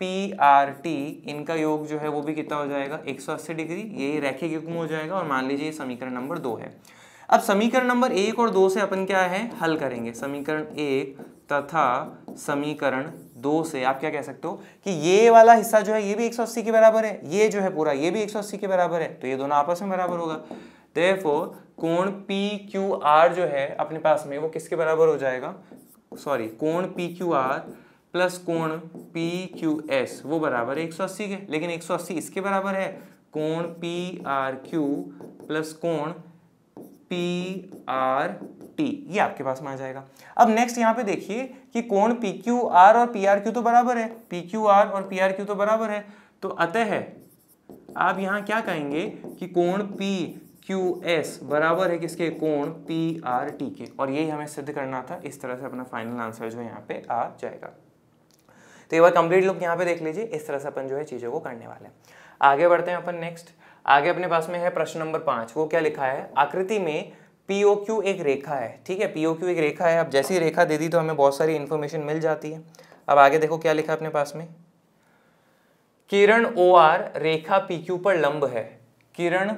Speaker 1: पी आर टी इनका योग जो है वो भी कितना हो जाएगा 180 डिग्री ये रैखिक युग्म हो जाएगा और मान लीजिए समीकरण नंबर दो है अब समीकरण नंबर एक और दो से अपन क्या है हल करेंगे समीकरण एक तथा समीकरण दो से आप क्या कह सकते हो कि ये वाला हिस्सा जो है ये भी एक के बराबर है ये जो है पूरा ये भी एक के बराबर है तो ये दोनों आपस में बराबर होगा देयरफॉर कोण पी क्यू आर जो है अपने पास में वो किसके बराबर हो जाएगा सॉरी कोण पी क्यू आर प्लस कोण पी क्यू एस वो बराबर है एक सौ अस्सी के लेकिन एक सौ अस्सी इसके बराबर है कोण पी आर क्यू प्लस कोण पी आर टी ये आपके पास में आ जाएगा अब नेक्स्ट यहाँ पे देखिए कि कोण पी क्यू आर और पी आर क्यू तो बराबर है पी क्यू आर और पी आर क्यू तो बराबर है तो अतः है आप यहाँ क्या कहेंगे कि कोण पी क्यू एस बराबर है किसके कोण पी आर टी के और यही हमें सिद्ध करना था इस तरह से अपना फाइनल आंसर जो यहाँ पे आ जाएगा तो एक बार कंप्लीट लुक यहाँ पे देख लीजिए इस तरह से अपन जो है चीज़ों को करने वाले हैं आगे बढ़ते हैं अपन नेक्स्ट आगे अपने पास में है प्रश्न नंबर पांच वो क्या लिखा है आकृति में क्यू एक रेखा है ठीक है क्यू एक रेखा है अब जैसी रेखा दे दी तो हमें बहुत सारी इन्फॉर्मेशन मिल जाती है अब आगे देखो क्या लिखा है अपने पास में किरण ओ आर रेखा पी क्यू पर लंब है किरण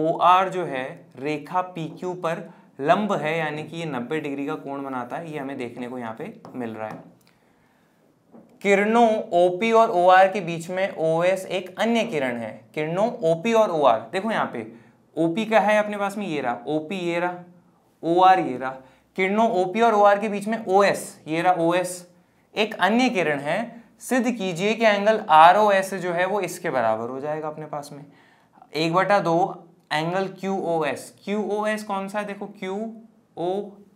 Speaker 1: ओ आर जो है रेखा पी क्यू पर लंब है यानी कि ये 90 डिग्री का कोण बनाता है ये हमें देखने को यहाँ पे मिल रहा है किरणों ओपी और आर के बीच में एस एक अन्य किरण है किरणों ओपी और आर देखो यहाँ पे ओपी का है अपने पास में ये रहा ओपी ये रहा आर ये रहा किरणों ओपी और आर के बीच में एस ये रहा एस एक अन्य किरण है सिद्ध कीजिए कि एंगल आर ओ एस जो है वो इसके बराबर हो जाएगा अपने पास में एक बटा दो angle Q O S Q O S कौन सा है देखो क्यू ओ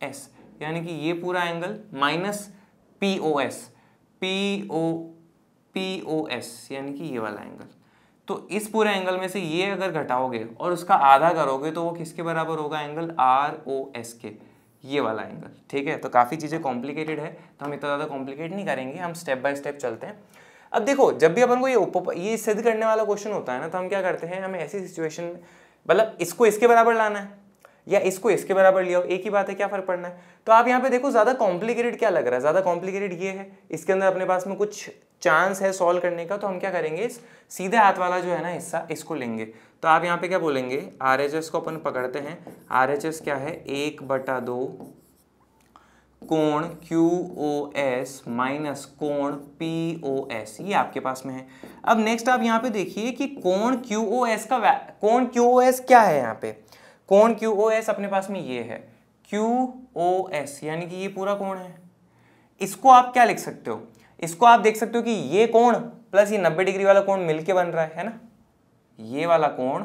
Speaker 1: एस यानी कि ये पूरा angle minus P O S P O P O S यानी कि ये वाला एंगल तो इस पूरे एंगल में से ये अगर घटाओगे और उसका आधा करोगे तो वो किसके बराबर होगा एंगल आर ओ एस के ये वाला एंगल ठीक है तो काफ़ी चीज़ें कॉम्प्लिकेटेड है तो हम इतना ज़्यादा कॉम्प्लिकेट नहीं करेंगे हम स्टेप बाय स्टेप चलते हैं अब देखो जब भी अपन को ये उप ये सिद्ध करने वाला क्वेश्चन होता है ना तो हम क्या करते हैं हमें ऐसी सिचुएशन मतलब इसको इसके बराबर लाना है या इसको इसके बराबर ले आओ एक ही बात है क्या फर्क पड़ना है तो आप यहाँ पे देखो ज़्यादा कॉम्प्लिकेटेड क्या लग रहा है ज़्यादा कॉम्प्लिकेटेड ये है इसके अंदर अपने पास में कुछ चांस है सॉल्व करने का तो हम क्या करेंगे इस सीधे हाथ वाला जो है ना हिस्सा इसको लेंगे तो आप यहाँ पे क्या बोलेंगे आर को अपन पकड़ते हैं आर क्या है एक बटा दो कोण क्यू ओ एस माइनस कोण पी ओ एस ये आपके पास में है अब नेक्स्ट आप यहाँ पे देखिए कि कोण क्यू ओ एस का कोण क्यू ओ एस क्या है यहाँ पे कौन क्यू ओ एस अपने पास में ये है क्यू ओ एस यानी कि ये पूरा कौन है इसको आप क्या लिख सकते हो इसको आप देख सकते हो कि ये कोण प्लस ये नब्बे डिग्री वाला कोण मिलके बन रहा है है ना ये वाला कोण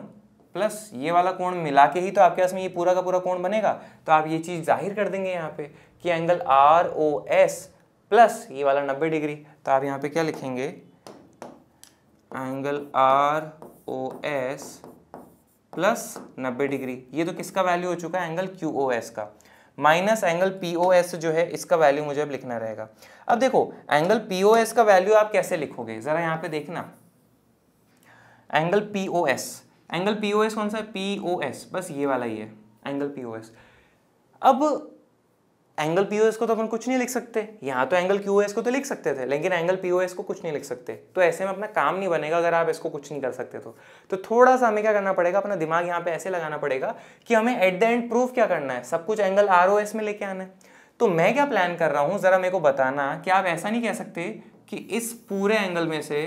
Speaker 1: प्लस ये वाला कोण मिला के ही तो आपके पास में ये पूरा का पूरा कोण बनेगा तो आप ये चीज़ जाहिर कर देंगे यहाँ पे कि angle R O S plus ये वाला नब्बे डिग्री तो आप यहाँ पे क्या लिखेंगे angle R O S plus नब्बे डिग्री ये तो किसका वैल्यू हो चुका है एंगल क्यू ओ एस का माइनस एंगल पी जो है इसका वैल्यू मुझे अब लिखना रहेगा अब देखो एंगल पी ओ एस का वैल्यू आप कैसे लिखोगे ज़रा यहाँ पे देखना angle P O S angle P कौन सा है पी बस ये वाला ही है एंगल पी ओ एस अब एंगल पी को तो अपन कुछ नहीं लिख सकते यहाँ तो एंगल क्यू को तो लिख सकते थे लेकिन एंगल पी को कुछ नहीं लिख सकते तो ऐसे में अपना काम नहीं बनेगा अगर आप इसको कुछ नहीं कर सकते तो तो थोड़ा सा हमें क्या करना पड़ेगा अपना दिमाग यहाँ पे ऐसे लगाना पड़ेगा कि हमें एट द एंड प्रूफ क्या करना है सब कुछ एंगल आर में लेके आना है तो मैं क्या प्लान कर रहा हूँ ज़रा मेरे को बताना कि आप ऐसा नहीं कह सकते कि इस पूरे एंगल में से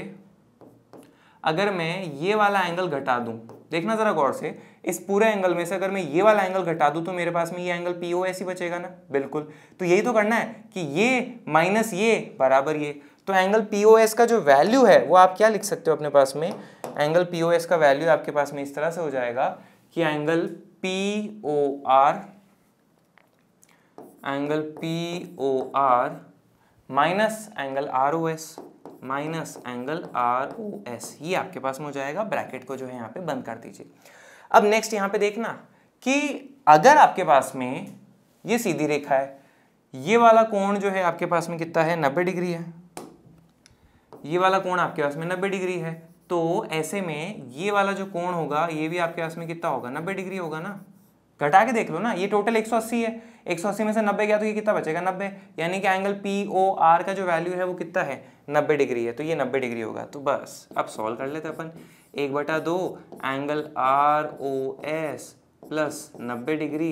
Speaker 1: अगर मैं ये वाला एंगल घटा दूँ देखना ज़रा गौर से इस पूरे एंगल में से अगर मैं ये वाला एंगल घटा दूं तो मेरे पास में ये एंगल पी ओ एस ही बचेगा ना बिल्कुल तो यही तो करना है कि ये माइनस ये बराबर ये तो एंगल पी ओ एस का जो वैल्यू है वो आप क्या लिख सकते हो अपने पास में एंगल पी ओ एस का वैल्यू आपके पास में इस तरह से हो जाएगा कि angle P O R angle P O R minus angle R O S minus angle R O S ये आपके पास में हो जाएगा ब्रैकेट को जो है यहाँ पे बंद कर दीजिए अब नेक्स्ट यहाँ पे देखना कि अगर आपके पास में ये सीधी रेखा है ये वाला कोण जो है आपके पास में कितना है नब्बे डिग्री है ये वाला कोण आपके पास में नब्बे डिग्री है तो ऐसे में ये वाला जो कोण होगा ये भी आपके पास में कितना होगा नब्बे डिग्री होगा ना घटा के देख लो ना ये टोटल 180 है 180 में से 90 गया तो ये कितना बचेगा 90 यानी कि एंगल पी ओ आर का जो वैल्यू है वो कितना है नब्बे डिग्री है तो ये नब्बे डिग्री होगा तो बस अब सॉल्व कर लेते अपन एक बटा दो angle R O S plus नब्बे degree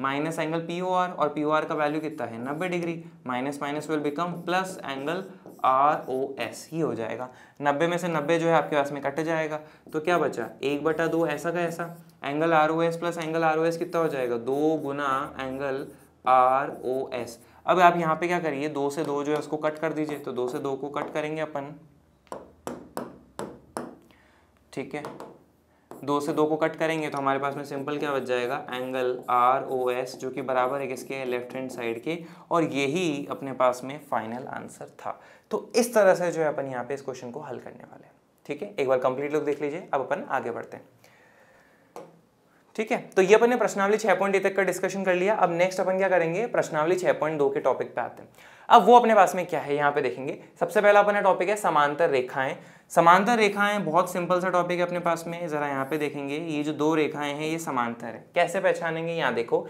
Speaker 1: minus angle P O R और पी ओ आर का वैल्यू कितना है नब्बे degree minus minus will become plus angle R O S ही हो जाएगा नब्बे में से नब्बे जो है आपके पास में कट जाएगा तो क्या बचा एक बटा दो ऐसा का ऐसा angle R O S plus angle R O S कितना हो जाएगा दो गुना एंगल आर ओ एस अब आप यहाँ पे क्या करिए दो से दो जो है उसको कट कर दीजिए तो दो से दो को कट करेंगे अपन ठीक है दो से दो को कट करेंगे तो हमारे पास में सिंपल क्या बच जाएगा एंगल आर ओ एस जो कि बराबर है किसके लेफ्ट हैंड साइड के और यही अपने पास में फाइनल आंसर था तो इस तरह से जो है अपन यहाँ पे इस क्वेश्चन को हल करने वाले हैं ठीक है एक बार कंप्लीट लुक देख लीजिए अब अपन आगे बढ़ते हैं ठीक है तो ये अपन ने प्रश्नावली छह पॉइंट तक का डिस्कशन कर लिया अब नेक्स्ट अपन क्या करेंगे प्रश्नावली छह पॉइंट दो के टॉपिक पे आते हैं अब वो अपने पास में क्या है यहाँ पे देखेंगे सबसे पहला अपना टॉपिक है समांतर रेखाएं समांतर रेखाएं बहुत सिंपल सा टॉपिक है अपने पास में जरा यहाँ पे देखेंगे ये जो दो रेखाएं हैं ये समांतर है कैसे पहचानेंगे यहाँ देखो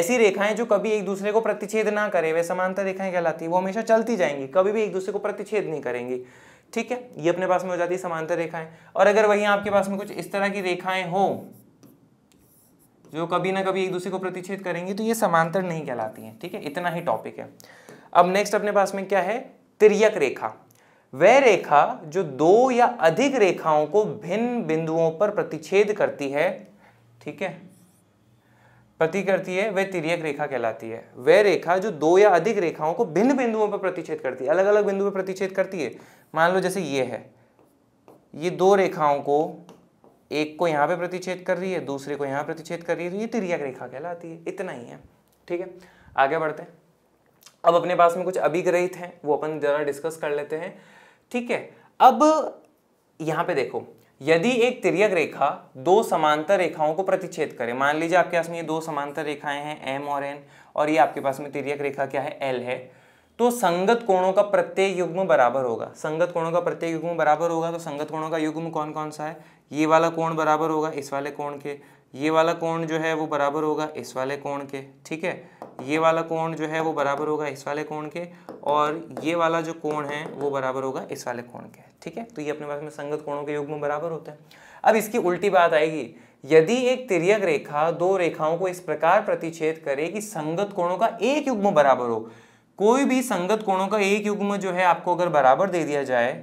Speaker 1: ऐसी रेखाएं जो कभी एक दूसरे को प्रतिच्छेद ना करे वे समांतर रेखाएं कहलाती है वो हमेशा चलती जाएंगी कभी भी एक दूसरे को प्रतिच्छेद नहीं करेंगी ठीक है ये अपने पास में हो जाती है समांतर रेखाएं और अगर वही आपके पास में कुछ इस तरह की रेखाएं हो जो कभी ना कभी एक दूसरे को प्रतिच्छेद करेंगी तो ये समांतर नहीं कहलाती हैं ठीक है थीके? इतना ही टॉपिक है अब नेक्स्ट अपने पास में क्या है तिरक रेखा वह रेखा जो दो या अधिक रेखाओं को भिन्न बिंदुओं पर प्रतिच्छेद करती है ठीक है प्रति करती है वह तिरक रेखा कहलाती है वह रेखा जो दो या अधिक रेखाओं को भिन्न बिंदुओं पर प्रतिच्छेद करती है अलग अलग बिंदु पर प्रतिच्छेद करती है मान लो जैसे ये है ये दो रेखाओं को एक को यहाँ पे प्रतिच्छेद कर रही है दूसरे को यहाँ प्रतिच्छेद कर रही है तो ये तिरियक रेखा कहलाती है इतना ही है ठीक है आगे बढ़ते हैं अब अपने पास में कुछ अभिग्रहित हैं वो अपन ज़रा डिस्कस कर लेते हैं ठीक है अब यहाँ पे देखो यदि एक तिरियक रेखा दो समांतर रेखाओं को प्रतिच्छेद करे मान लीजिए आपके पास में ये दो समांतर रेखाएं हैं एम और एन और ये आपके पास में तिरियक रेखा क्या है एल है तो संगत कोणों का प्रत्येक युग्म बराबर होगा संगत कोणों का प्रत्येक युग्म बराबर होगा तो संगत कोणों का युग्म कौन कौन सा है ये वाला कोण बराबर होगा इस वाले कोण के ये वाला कोण जो है वो बराबर होगा इस वाले कोण के ठीक है ये वाला कोण जो है वो बराबर होगा इस वाले कोण के और ये वाला जो कोण है वो बराबर होगा इस वाले कोण के ठीक है तो ये अपने पास में संगत कोणों के योग में बराबर होता है अब इसकी उल्टी बात आएगी यदि एक तिरक रेखा दो रेखाओं को इस प्रकार प्रतिच्छेद करे कि संगत कोणों का एक युग्म बराबर हो कोई भी संगत कोणों का एक युग्म जो है आपको अगर बराबर दे दिया जाए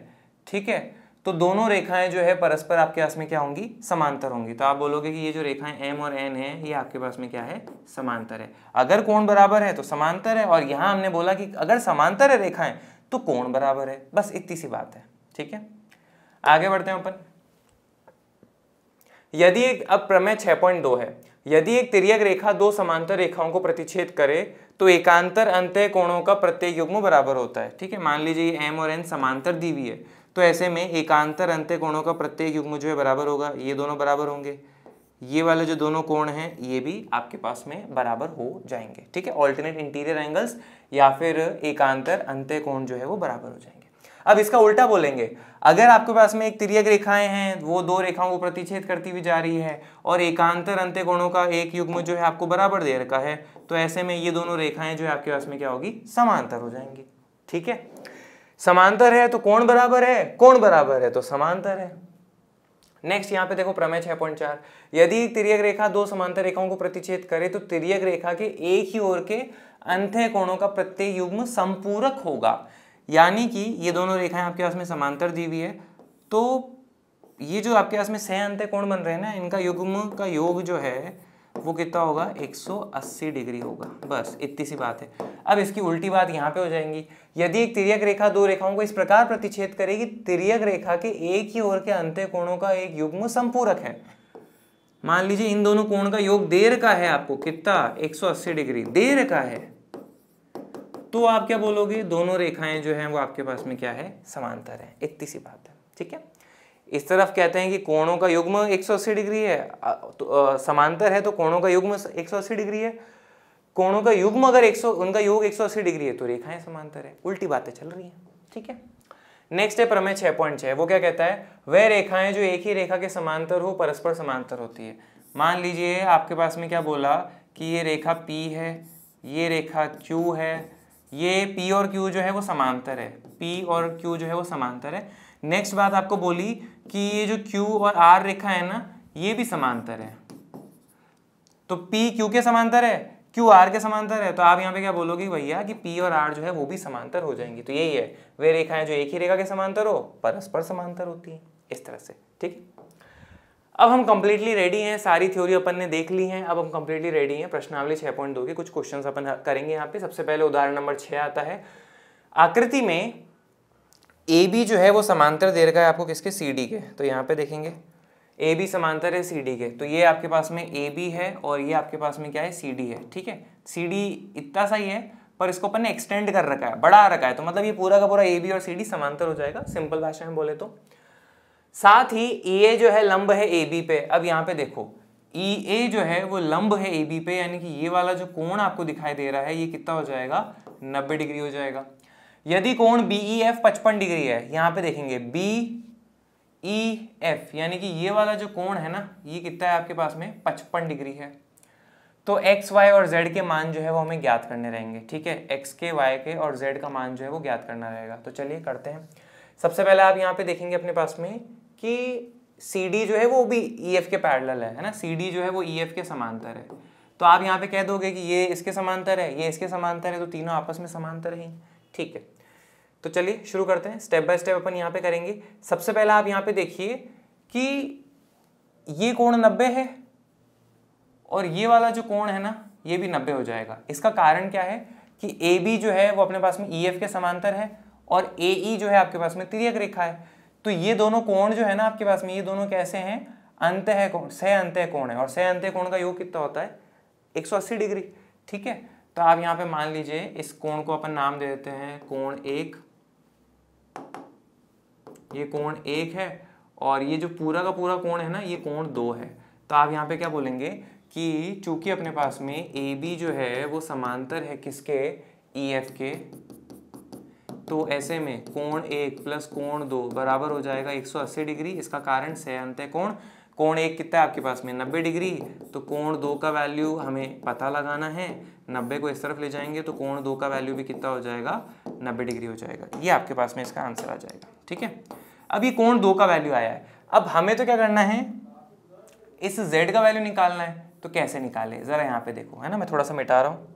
Speaker 1: ठीक है तो दोनों रेखाएं जो है परस्पर आपके पास में क्या होंगी समांतर होंगी तो आप बोलोगे कि ये जो रेखाएं एम और एन है ये आपके पास में क्या है समांतर है अगर कोण बराबर है तो समांतर है और यहां हमने बोला कि अगर समांतर है रेखाएं तो कोण बराबर है बस इतनी सी बात है ठीक है आगे बढ़ते हैं अपन यदि एक अब प्रमेय 6.2 है यदि एक तिरक रेखा दो समांतर रेखाओं को प्रतिच्छेद करे तो एकांतर अंत कोणों का प्रत्येक युग्म बराबर होता है ठीक है मान लीजिए एम और एन समांतर दी हुई है तो ऐसे में एकांतर अंत्य कोणों का प्रत्येक युग्म जो है बराबर होगा ये दोनों बराबर होंगे ये वाले जो दोनों कोण हैं ये भी आपके पास में बराबर हो जाएंगे ठीक है ऑल्टरनेट इंटीरियर एंगल्स या फिर एकांतर अंत्य कोण जो है वो बराबर हो जाएंगे अब इसका उल्टा बोलेंगे अगर आपके पास में एक तिरक रेखाएं हैं वो दो रेखाओं को प्रतिच्छेद करती हुई जा रही है और एकांतर अंत्य कोणों का एक युग्म जो है आपको बराबर दे रखा है तो ऐसे में ये दोनों रेखाएं जो है आपके पास में क्या होगी समांतर हो जाएंगी ठीक है समांतर है तो कोण बराबर है कोण बराबर है तो समांतर है नेक्स्ट यहां पे देखो प्रमेय छह पॉइंट चार यदि तिरियक रेखा दो समांतर रेखाओं को प्रतिच्छेद करे तो तिरियक रेखा के एक ही ओर के अंत कोणों का प्रत्येक युग्म संपूरक होगा यानी कि ये दोनों रेखाएं आपके पास में समांतर दी हुई है तो ये जो आपके पास में सह अंत कोण बन रहे हैं ना इनका युग्म का योग जो है वो कितना होगा 180 डिग्री होगा बस इतनी सी बात है अब इसकी उल्टी बात यहाँ पे हो जाएंगी यदि एक तिरक रेखा दो रेखाओं को इस प्रकार प्रतिच्छेद करेगी तिरक रेखा के एक ही ओर के अंत्य कोणों का एक युग्म संपूरक है मान लीजिए इन दोनों कोण का योग देर का है आपको कितना 180 डिग्री देर का है तो आप क्या बोलोगे दोनों रेखाएं जो हैं वो आपके पास में क्या है समांतर है इतनी सी बात है ठीक है इस तरफ कहते हैं कि कोणों का युग्म 180 डिग्री है तो समांतर है तो कोणों का युग्म 180 डिग्री है कोणों का युग्म अगर 100 उनका योग 180 डिग्री है तो रेखाएं समांतर है उल्टी बातें चल रही हैं ठीक है नेक्स्ट है प्रमेय छः पॉइंट छः वो क्या कहता है वह रेखाएं जो एक ही रेखा के समांतर हो परस्पर समांतर होती है मान लीजिए आपके पास में क्या बोला कि ये रेखा पी है ये रेखा क्यू है ये पी और क्यू जो है वो समांतर है पी और क्यू जो है वो समांतर है नेक्स्ट बात आपको बोली कि ये जो Q और R रेखा है ना ये भी समांतर है तो P Q के समांतर है Q R के समांतर है तो आप यहाँ पे क्या बोलोगे भैया कि P और R जो है वो भी समांतर हो जाएंगी तो यही है वे रेखाएं जो एक ही रेखा के समांतर हो परस्पर समांतर होती है इस तरह से ठीक अब हम कंप्लीटली रेडी हैं सारी थ्योरी अपन ने देख ली है अब हम कंप्लीटली रेडी हैं प्रश्नावली छः पॉइंट दो के कुछ क्वेश्चंस अपन करेंगे यहाँ पे सबसे पहले उदाहरण नंबर छः आता है आकृति में ए बी जो है वो समांतर दे रखा है आपको किसके सी डी के तो यहाँ पे देखेंगे ए बी समांतर है सी डी के तो ये आपके पास में ए बी है और ये आपके पास में क्या है सी डी है ठीक है सी डी इतना सा ही है पर इसको अपन ने एक्सटेंड कर रखा है बढ़ा रखा है तो मतलब ये पूरा का पूरा ए बी और सी डी समांतर हो जाएगा सिंपल भाषा में बोले तो साथ ही ए जो है लंब है ए बी पे अब यहाँ पे देखो ई e ए जो है वो लंब है ए बी पे यानी कि ये वाला जो कोण आपको दिखाई दे रहा है ये कितना हो जाएगा नब्बे डिग्री हो जाएगा यदि कोण बी ई एफ पचपन डिग्री है यहाँ पे देखेंगे बी ई एफ यानी कि ये वाला जो कोण है ना ये कितना है आपके पास में पचपन डिग्री है तो एक्स वाई और जेड के मान जो है वो हमें ज्ञात करने रहेंगे ठीक है एक्स के वाई के और जेड का मान जो है वो ज्ञात करना रहेगा तो चलिए करते हैं सबसे पहले आप यहाँ पे देखेंगे अपने पास में कि सी डी जो है वो भी ई e एफ के पैरल है है ना सी डी जो है वो ई e एफ के समांतर है तो आप यहाँ पे कह दोगे कि ये इसके समांतर है ये इसके समांतर है तो तीनों आपस में समांतर ही ठीक है तो चलिए शुरू करते हैं स्टेप बाय स्टेप अपन यहाँ पे करेंगे सबसे पहला आप यहाँ पे देखिए कि ये कोण नब्बे है और ये वाला जो कोण है ना ये भी नब्बे हो जाएगा इसका कारण क्या है कि ए बी जो है वो अपने पास में ई e एफ के समांतर है और ए ई e जो है आपके पास में तिरक रेखा है तो ये दोनों कोण जो है ना आपके पास में ये दोनों कैसे हैं अंत है कोण सह अंत कोण है और सह अंत कोण का योग कितना होता है अस्सी डिग्री ठीक है तो आप यहाँ पे मान लीजिए इस कोण को अपन नाम दे देते हैं कोण एक ये कोण एक है और ये जो पूरा का पूरा कोण है ना ये कोण दो है तो आप यहाँ पे क्या बोलेंगे कि चूंकि अपने पास में ए बी जो है वो समांतर है किसके ई e एफ के तो ऐसे में कोण एक प्लस कोण दो बराबर हो जाएगा 180 डिग्री इसका कारण सयांत कोण कोण एक कितना है आपके पास में 90 डिग्री तो कोण दो का वैल्यू हमें पता लगाना है 90 को इस तरफ ले जाएंगे तो कोण दो का वैल्यू भी कितना हो जाएगा नब्बे डिग्री हो जाएगा ये आपके पास में इसका आंसर आ जाएगा ठीक है अब ये कोण दो का वैल्यू आया है अब हमें तो क्या करना है इस z का वैल्यू निकालना है तो कैसे निकाले ज़रा यहाँ पे देखो है ना मैं थोड़ा सा मिटा रहा हूँ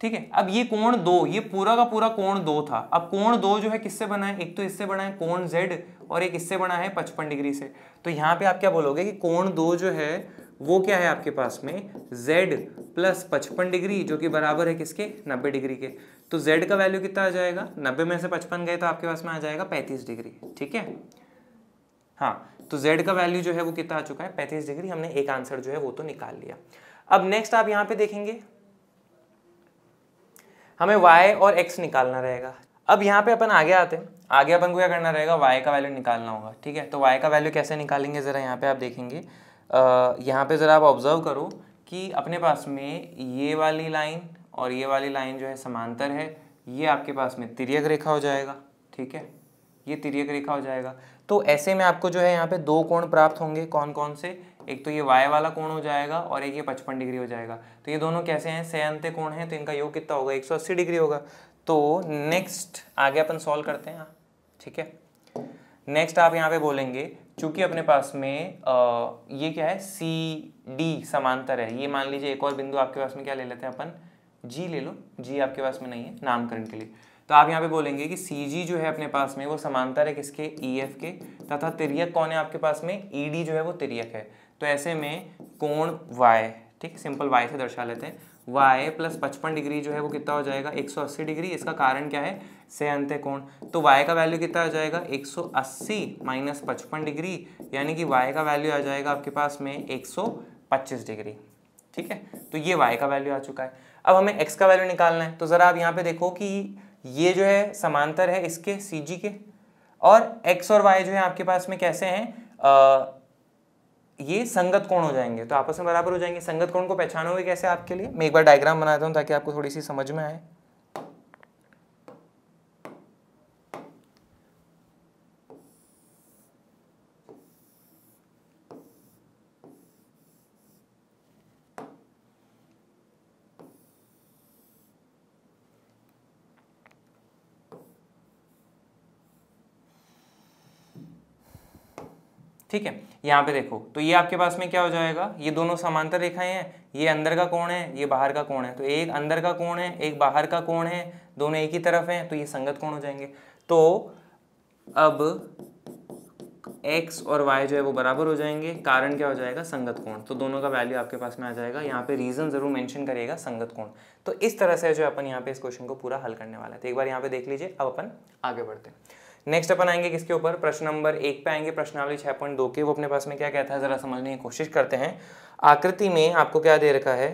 Speaker 1: ठीक है अब ये कोण दो ये पूरा का पूरा कोण दो था अब कोण दो जो है किससे बना है एक तो इससे बना है कोण जेड और एक इससे बना है पचपन डिग्री से तो यहाँ पे आप क्या बोलोगे कि कोण दो जो है वो क्या है आपके पास में z प्लस पचपन डिग्री जो कि बराबर है किसके 90 डिग्री के तो z का वैल्यू कितना आ जाएगा 90 में से 55 गए तो आपके पास में आ जाएगा 35 डिग्री ठीक है हाँ तो z का वैल्यू जो है वो कितना आ चुका है 35 डिग्री हमने एक आंसर जो है वो तो निकाल लिया अब नेक्स्ट आप यहाँ पे देखेंगे हमें y और x निकालना रहेगा अब यहाँ पे अपन आगे आते हैं आगे अपन को क्या करना रहेगा y का वैल्यू निकालना होगा ठीक है तो y का वैल्यू कैसे निकालेंगे ज़रा यहाँ पे आप देखेंगे यहाँ पे ज़रा आप ऑब्ज़र्व करो कि अपने पास में ये वाली लाइन और ये वाली लाइन जो है समांतर है ये आपके पास में तिरक रेखा हो जाएगा ठीक है ये तिरक रेखा हो जाएगा तो ऐसे में आपको जो है यहाँ पे दो कोण प्राप्त होंगे कौन कौन से एक तो ये वाय वाला कोण हो जाएगा और एक ये पचपन डिग्री हो जाएगा तो ये दोनों कैसे हैं अंत्य कोण है तो इनका योग कितना होगा एक डिग्री होगा तो नेक्स्ट आगे अपन सॉल्व करते हैं हाँ, ठीक है नेक्स्ट आप यहाँ पे बोलेंगे चूंकि अपने पास में आ, ये क्या है सी डी समांतर है ये मान लीजिए एक और बिंदु आपके पास में क्या ले लेते हैं अपन जी ले लो जी आपके पास में नहीं है नामकरण के लिए तो आप यहाँ पे बोलेंगे कि सी जी जो है अपने पास में वो समांतर है किसके ई e, एफ के तथा तिरियक कौन है आपके पास में ई e, डी जो है वो तिरियक है तो ऐसे में कोण वाई ठीक सिंपल वाई से दर्शा लेते हैं वाई प्लस पचपन डिग्री जो है वो कितना हो जाएगा 180 डिग्री इसका कारण क्या है से अंत्य कोण तो वाई का वैल्यू कितना आ जाएगा 180 माइनस पचपन डिग्री यानी कि वाई का वैल्यू आ जाएगा आपके पास में 125 डिग्री ठीक है तो ये वाई का वैल्यू आ चुका है अब हमें एक्स का वैल्यू निकालना है तो ज़रा आप यहाँ पे देखो कि ये जो है समांतर है इसके सी के और एक्स और वाई जो है आपके पास में कैसे हैं ये संगत कोण हो जाएंगे तो आपस में बराबर हो जाएंगे संगत कोण को पहचानोगे कैसे आपके लिए मैं एक बार डायग्राम बनाता हूँ ताकि आपको थोड़ी सी समझ में आए ठीक है यहाँ पे देखो तो ये आपके पास में क्या हो जाएगा ये दोनों समांतर रेखाएं हैं ये अंदर का कोण है ये बाहर का कोण है तो एक अंदर का कोण है एक बाहर का कोण है दोनों एक ही तरफ हैं तो ये संगत कोण हो जाएंगे तो अब x और y जो है वो बराबर हो जाएंगे कारण क्या हो जाएगा संगत कोण तो दोनों का वैल्यू आपके पास में आ जाएगा यहाँ पे रीज़न ज़रूर मेंशन करेगा संगत कोण तो इस तरह से जो अपन यहाँ पे इस क्वेश्चन को पूरा हल करने वाला है तो एक बार यहाँ पे देख लीजिए अब अपन आगे बढ़ते हैं नेक्स्ट अपन आएंगे किसके ऊपर प्रश्न नंबर एक पे आएंगे प्रश्नावली छह पॉइंट दो के वो अपने पास में क्या कहता है ज़रा समझने की कोशिश करते हैं आकृति में आपको क्या दे रखा है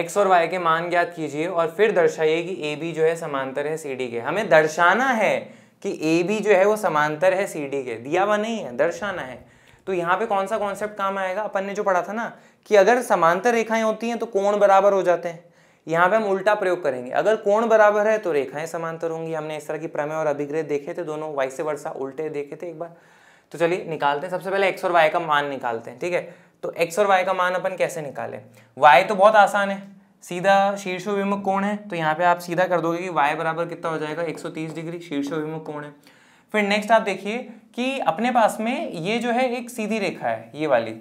Speaker 1: एक्स और वाई के मान ज्ञात कीजिए और फिर दर्शाइए कि ए बी जो है समांतर है सी डी के हमें दर्शाना है कि ए बी जो है वो समांतर है सी डी के दिया हुआ नहीं है दर्शाना है तो यहाँ पे कौन सा कॉन्सेप्ट काम आएगा अपन ने जो पढ़ा था ना कि अगर समांतर रेखाएं होती हैं तो कोण बराबर हो जाते हैं यहाँ पे हम उल्टा प्रयोग करेंगे अगर कोण बराबर है तो रेखाएं समांतर होंगी हमने इस तरह की प्रमेय और अभिग्रह देखे थे दोनों वाई से वर्षा उल्टे देखे थे एक बार तो चलिए निकालते हैं सबसे पहले एक्स और वाई का मान निकालते हैं ठीक है तो एक्स और वाई का मान अपन कैसे निकालें वाई तो बहुत आसान है सीधा शीर्ष विमुख कोण है तो यहाँ पे आप सीधा कर दोगे कि वाई बराबर कितना हो जाएगा एक डिग्री शीर्ष विमुख कोण है फिर नेक्स्ट आप देखिए कि अपने पास में ये जो है एक सीधी रेखा है ये वाली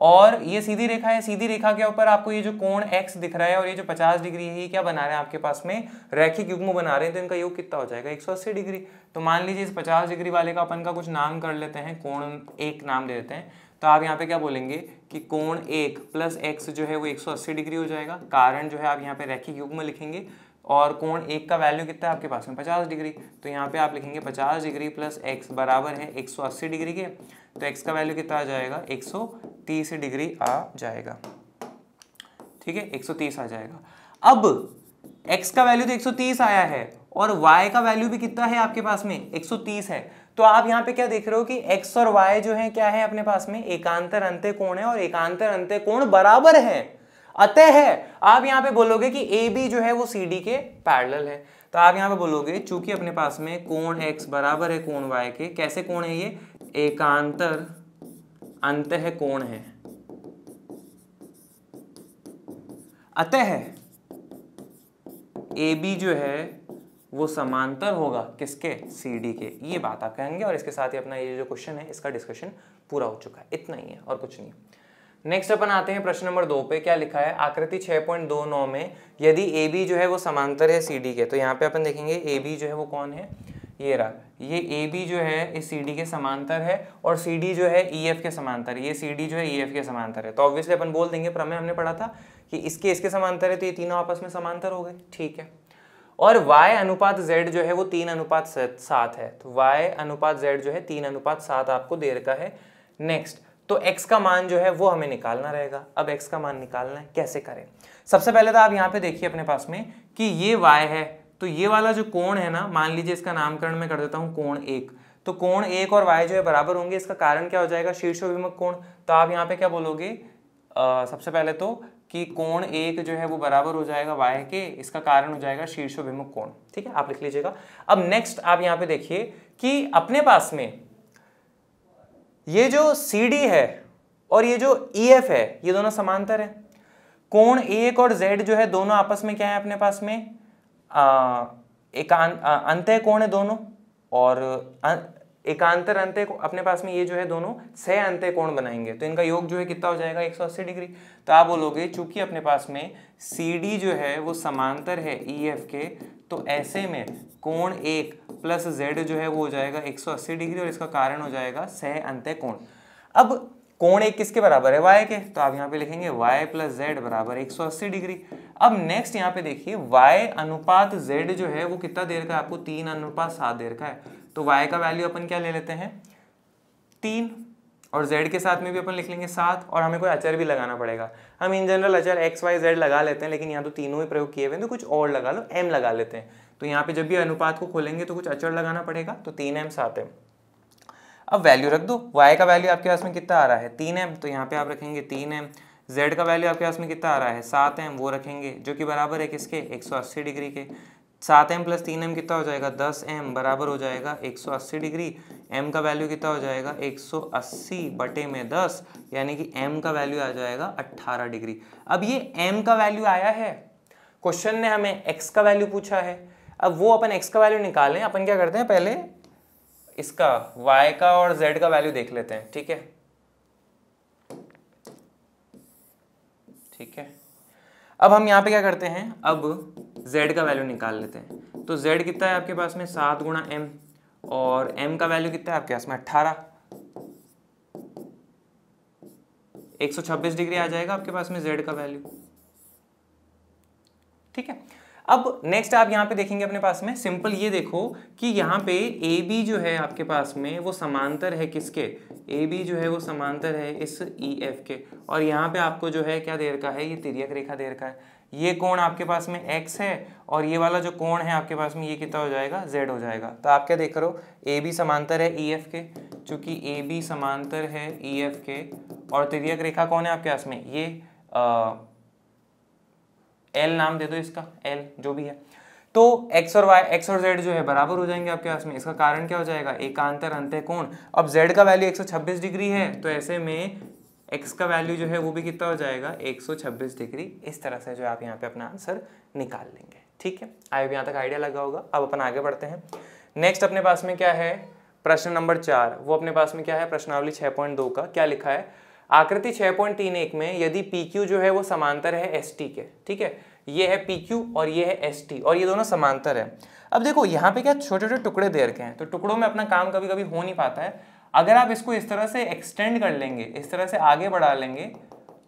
Speaker 1: और ये सीधी रेखा है सीधी रेखा के ऊपर आपको ये जो कोण x दिख रहा है और ये जो 50 डिग्री है ये क्या बना रहे हैं आपके पास में रैखिक युग्म बना रहे हैं तो इनका योग कितना हो जाएगा 180 डिग्री तो मान लीजिए इस 50 डिग्री वाले का अपन का कुछ नाम कर लेते हैं कोण एक नाम दे देते हैं तो आप यहाँ पे क्या बोलेंगे कि कोण एक प्लस एक्स जो है वो एक डिग्री हो जाएगा कारण जो है आप यहाँ पे रैखिक युग्म लिखेंगे और कोण एक का वैल्यू कितना है आपके पास में 50 डिग्री तो यहाँ पे आप लिखेंगे 50 डिग्री प्लस एक्स बराबर है 180 डिग्री के तो एक्स का वैल्यू कितना आ जाएगा सौ तीस डिग्री आ जाएगा ठीक है 130 आ जाएगा अब x का वैल्यू तो 130 आया है और y का वैल्यू भी कितना है आपके पास में 130 है तो आप यहाँ पे क्या देख रहे हो कि x और y जो है क्या है अपने पास में एकांतर अंत्य कोण है और एकांतर अंत्य कोण बराबर है अतः है आप यहाँ पे बोलोगे कि ए बी जो है वो सी डी के पैरल है तो आप यहाँ पे बोलोगे चूंकि अपने पास में कोण x बराबर है कोण y के कैसे कोण है ये एकांतर अंत कोण है अतः ए बी जो है वो समांतर होगा किसके सी डी के ये बात आप कहेंगे और इसके साथ ही अपना ये जो क्वेश्चन है इसका डिस्कशन पूरा हो चुका है इतना ही है और कुछ नहीं नेक्स्ट अपन आते हैं प्रश्न नंबर दो पे क्या लिखा है आकृति 6.29 में यदि ए बी जो है वो समांतर है सी डी के तो यहाँ पे अपन देखेंगे ए बी जो है वो कौन है ये रहा ये ए बी जो है इस सी डी के समांतर है और सी डी जो है ई e एफ के समांतर ये सी डी जो है ई e एफ के समांतर है तो ऑब्वियसली अपन बोल देंगे प्रमेय हमने पढ़ा था कि इसके इसके समांतर है तो ये तीनों आपस में समांतर हो गए ठीक है और y अनुपात z जो है वो तीन अनुपात सात है तो y अनुपात z जो है तीन अनुपात सात आपको दे रखा है नेक्स्ट तो x का मान जो है वो हमें निकालना रहेगा अब x का मान निकालना है कैसे करें सबसे पहले तो आप यहाँ पे देखिए अपने पास में कि ये y है तो ये वाला जो कोण है ना मान लीजिए इसका नामकरण मैं कर देता हूँ कोण एक तो कोण एक और वाई जो है बराबर होंगे इसका कारण क्या हो जाएगा शीर्षोभिमुख कोण तो आप यहाँ पे क्या बोलोगे आ, सबसे पहले तो कि कोण एक जो है वो बराबर हो जाएगा वाय के इसका कारण हो जाएगा शीर्षोभिमुख कोण ठीक है आप लिख लीजिएगा अब नेक्स्ट आप यहाँ पे देखिए कि अपने पास में ये जो सी डी है और ये जो ई एफ है ये दोनों समांतर है कोण एक और जेड जो है दोनों आपस में क्या है अपने पास में एकांत अंत्य कोण है दोनों और एकांतर अंत्य अपने पास में ये जो है दोनों सह अंत्य कोण बनाएंगे तो इनका योग जो है कितना हो जाएगा 180 डिग्री तो आप बोलोगे चूंकि अपने पास में सी डी जो है वो समांतर है ई e एफ के तो ऐसे में कोण एक प्लस जेड जो है वो हो जाएगा 180 डिग्री और इसका कारण हो जाएगा सह अंत्य कोण अब कोण एक किसके बराबर है वाई के तो आप यहाँ पे लिखेंगे वाई प्लस जेड बराबर एक डिग्री अब नेक्स्ट यहाँ पे देखिए वाई अनुपात जेड जो है वो कितना देर का है आपको तीन अनुपात सात देर का है तो वाई का वैल्यू अपन क्या ले लेते हैं तीन और जेड के साथ में भी अपन लिख लेंगे सात और हमें कोई अचर भी लगाना पड़ेगा हम इन जनरल अचर एक्स वाई जेड लगा लेते हैं लेकिन यहाँ तो तीनों ही प्रयोग किए हुए हैं तो कुछ और लगा लो एम लगा लेते हैं तो यहाँ पे जब भी अनुपात को खोलेंगे तो कुछ अचर लगाना पड़ेगा तो तीन एम सात एम अब वैल्यू रख दो वाई का वैल्यू आपके पास में कितना आ रहा है तीन एम तो यहाँ पे आप रखेंगे तीन एम जेड का वैल्यू आपके पास में कितना आ रहा है सात एम वो रखेंगे जो कि बराबर है किसके एक सौ अस्सी डिग्री के सात एम प्लस तीन एम कितना हो जाएगा दस एम बराबर हो जाएगा एक सौ अस्सी डिग्री एम का वैल्यू कितना हो जाएगा एक सौ अस्सी बटे में दस यानी कि एम का वैल्यू आ जाएगा अट्ठारह डिग्री अब ये एम का वैल्यू आया है क्वेश्चन ने हमें एक्स का वैल्यू पूछा है अब वो अपन एक्स का वैल्यू निकालें अपन क्या करते हैं पहले इसका y का और z का वैल्यू देख लेते हैं ठीक है ठीक है अब हम यहाँ पे क्या करते हैं अब z का वैल्यू निकाल लेते हैं तो z कितना है आपके पास में सात गुणा एम और m का वैल्यू कितना है आपके पास में अट्ठारह 126 डिग्री आ जाएगा आपके पास में z का वैल्यू ठीक है अब नेक्स्ट आप यहाँ पे देखेंगे अपने पास में सिंपल ये देखो कि यहाँ पे ए बी जो है आपके पास में वो समांतर है किसके ए बी जो है वो समांतर है इस ई e एफ के और यहाँ पे आपको जो है क्या दे रखा है ये तिरक रेखा दे रखा है ये कोण आपके पास में x है और ये वाला जो कोण है आपके पास में ये कितना हो जाएगा z हो जाएगा तो आप क्या देख रहे हो ए बी समांतर है ई e एफ के चूँकि ए बी समांतर है ई e एफ के और तिरक रेखा कौन है आपके पास में ये आ, एल नाम दे दो इसका एल जो भी है तो एक्स और वाई एक्स और जेड जो है बराबर हो जाएंगे आपके पास में इसका कारण क्या हो जाएगा एकांतर अंत कोण अब जेड का वैल्यू एक डिग्री है तो ऐसे में एक्स का वैल्यू जो है वो भी कितना हो जाएगा 126 डिग्री इस तरह से जो आप यहाँ पे अपना आंसर निकाल लेंगे ठीक है आए भी यहाँ तक आइडिया लगा होगा अब अपन आगे बढ़ते हैं नेक्स्ट अपने पास में क्या है प्रश्न नंबर चार वो अपने पास में क्या है प्रश्नावली 6.2 का क्या लिखा है आकृति 6.31 में यदि PQ जो है वो समांतर है ST के ठीक है ये है PQ और ये है ST और ये दोनों समांतर है अब देखो यहाँ पे क्या छोटे छोटे टुकड़े दे रखे हैं तो टुकड़ों में अपना काम कभी कभी हो नहीं पाता है अगर आप इसको इस तरह से एक्सटेंड कर लेंगे इस तरह से आगे बढ़ा लेंगे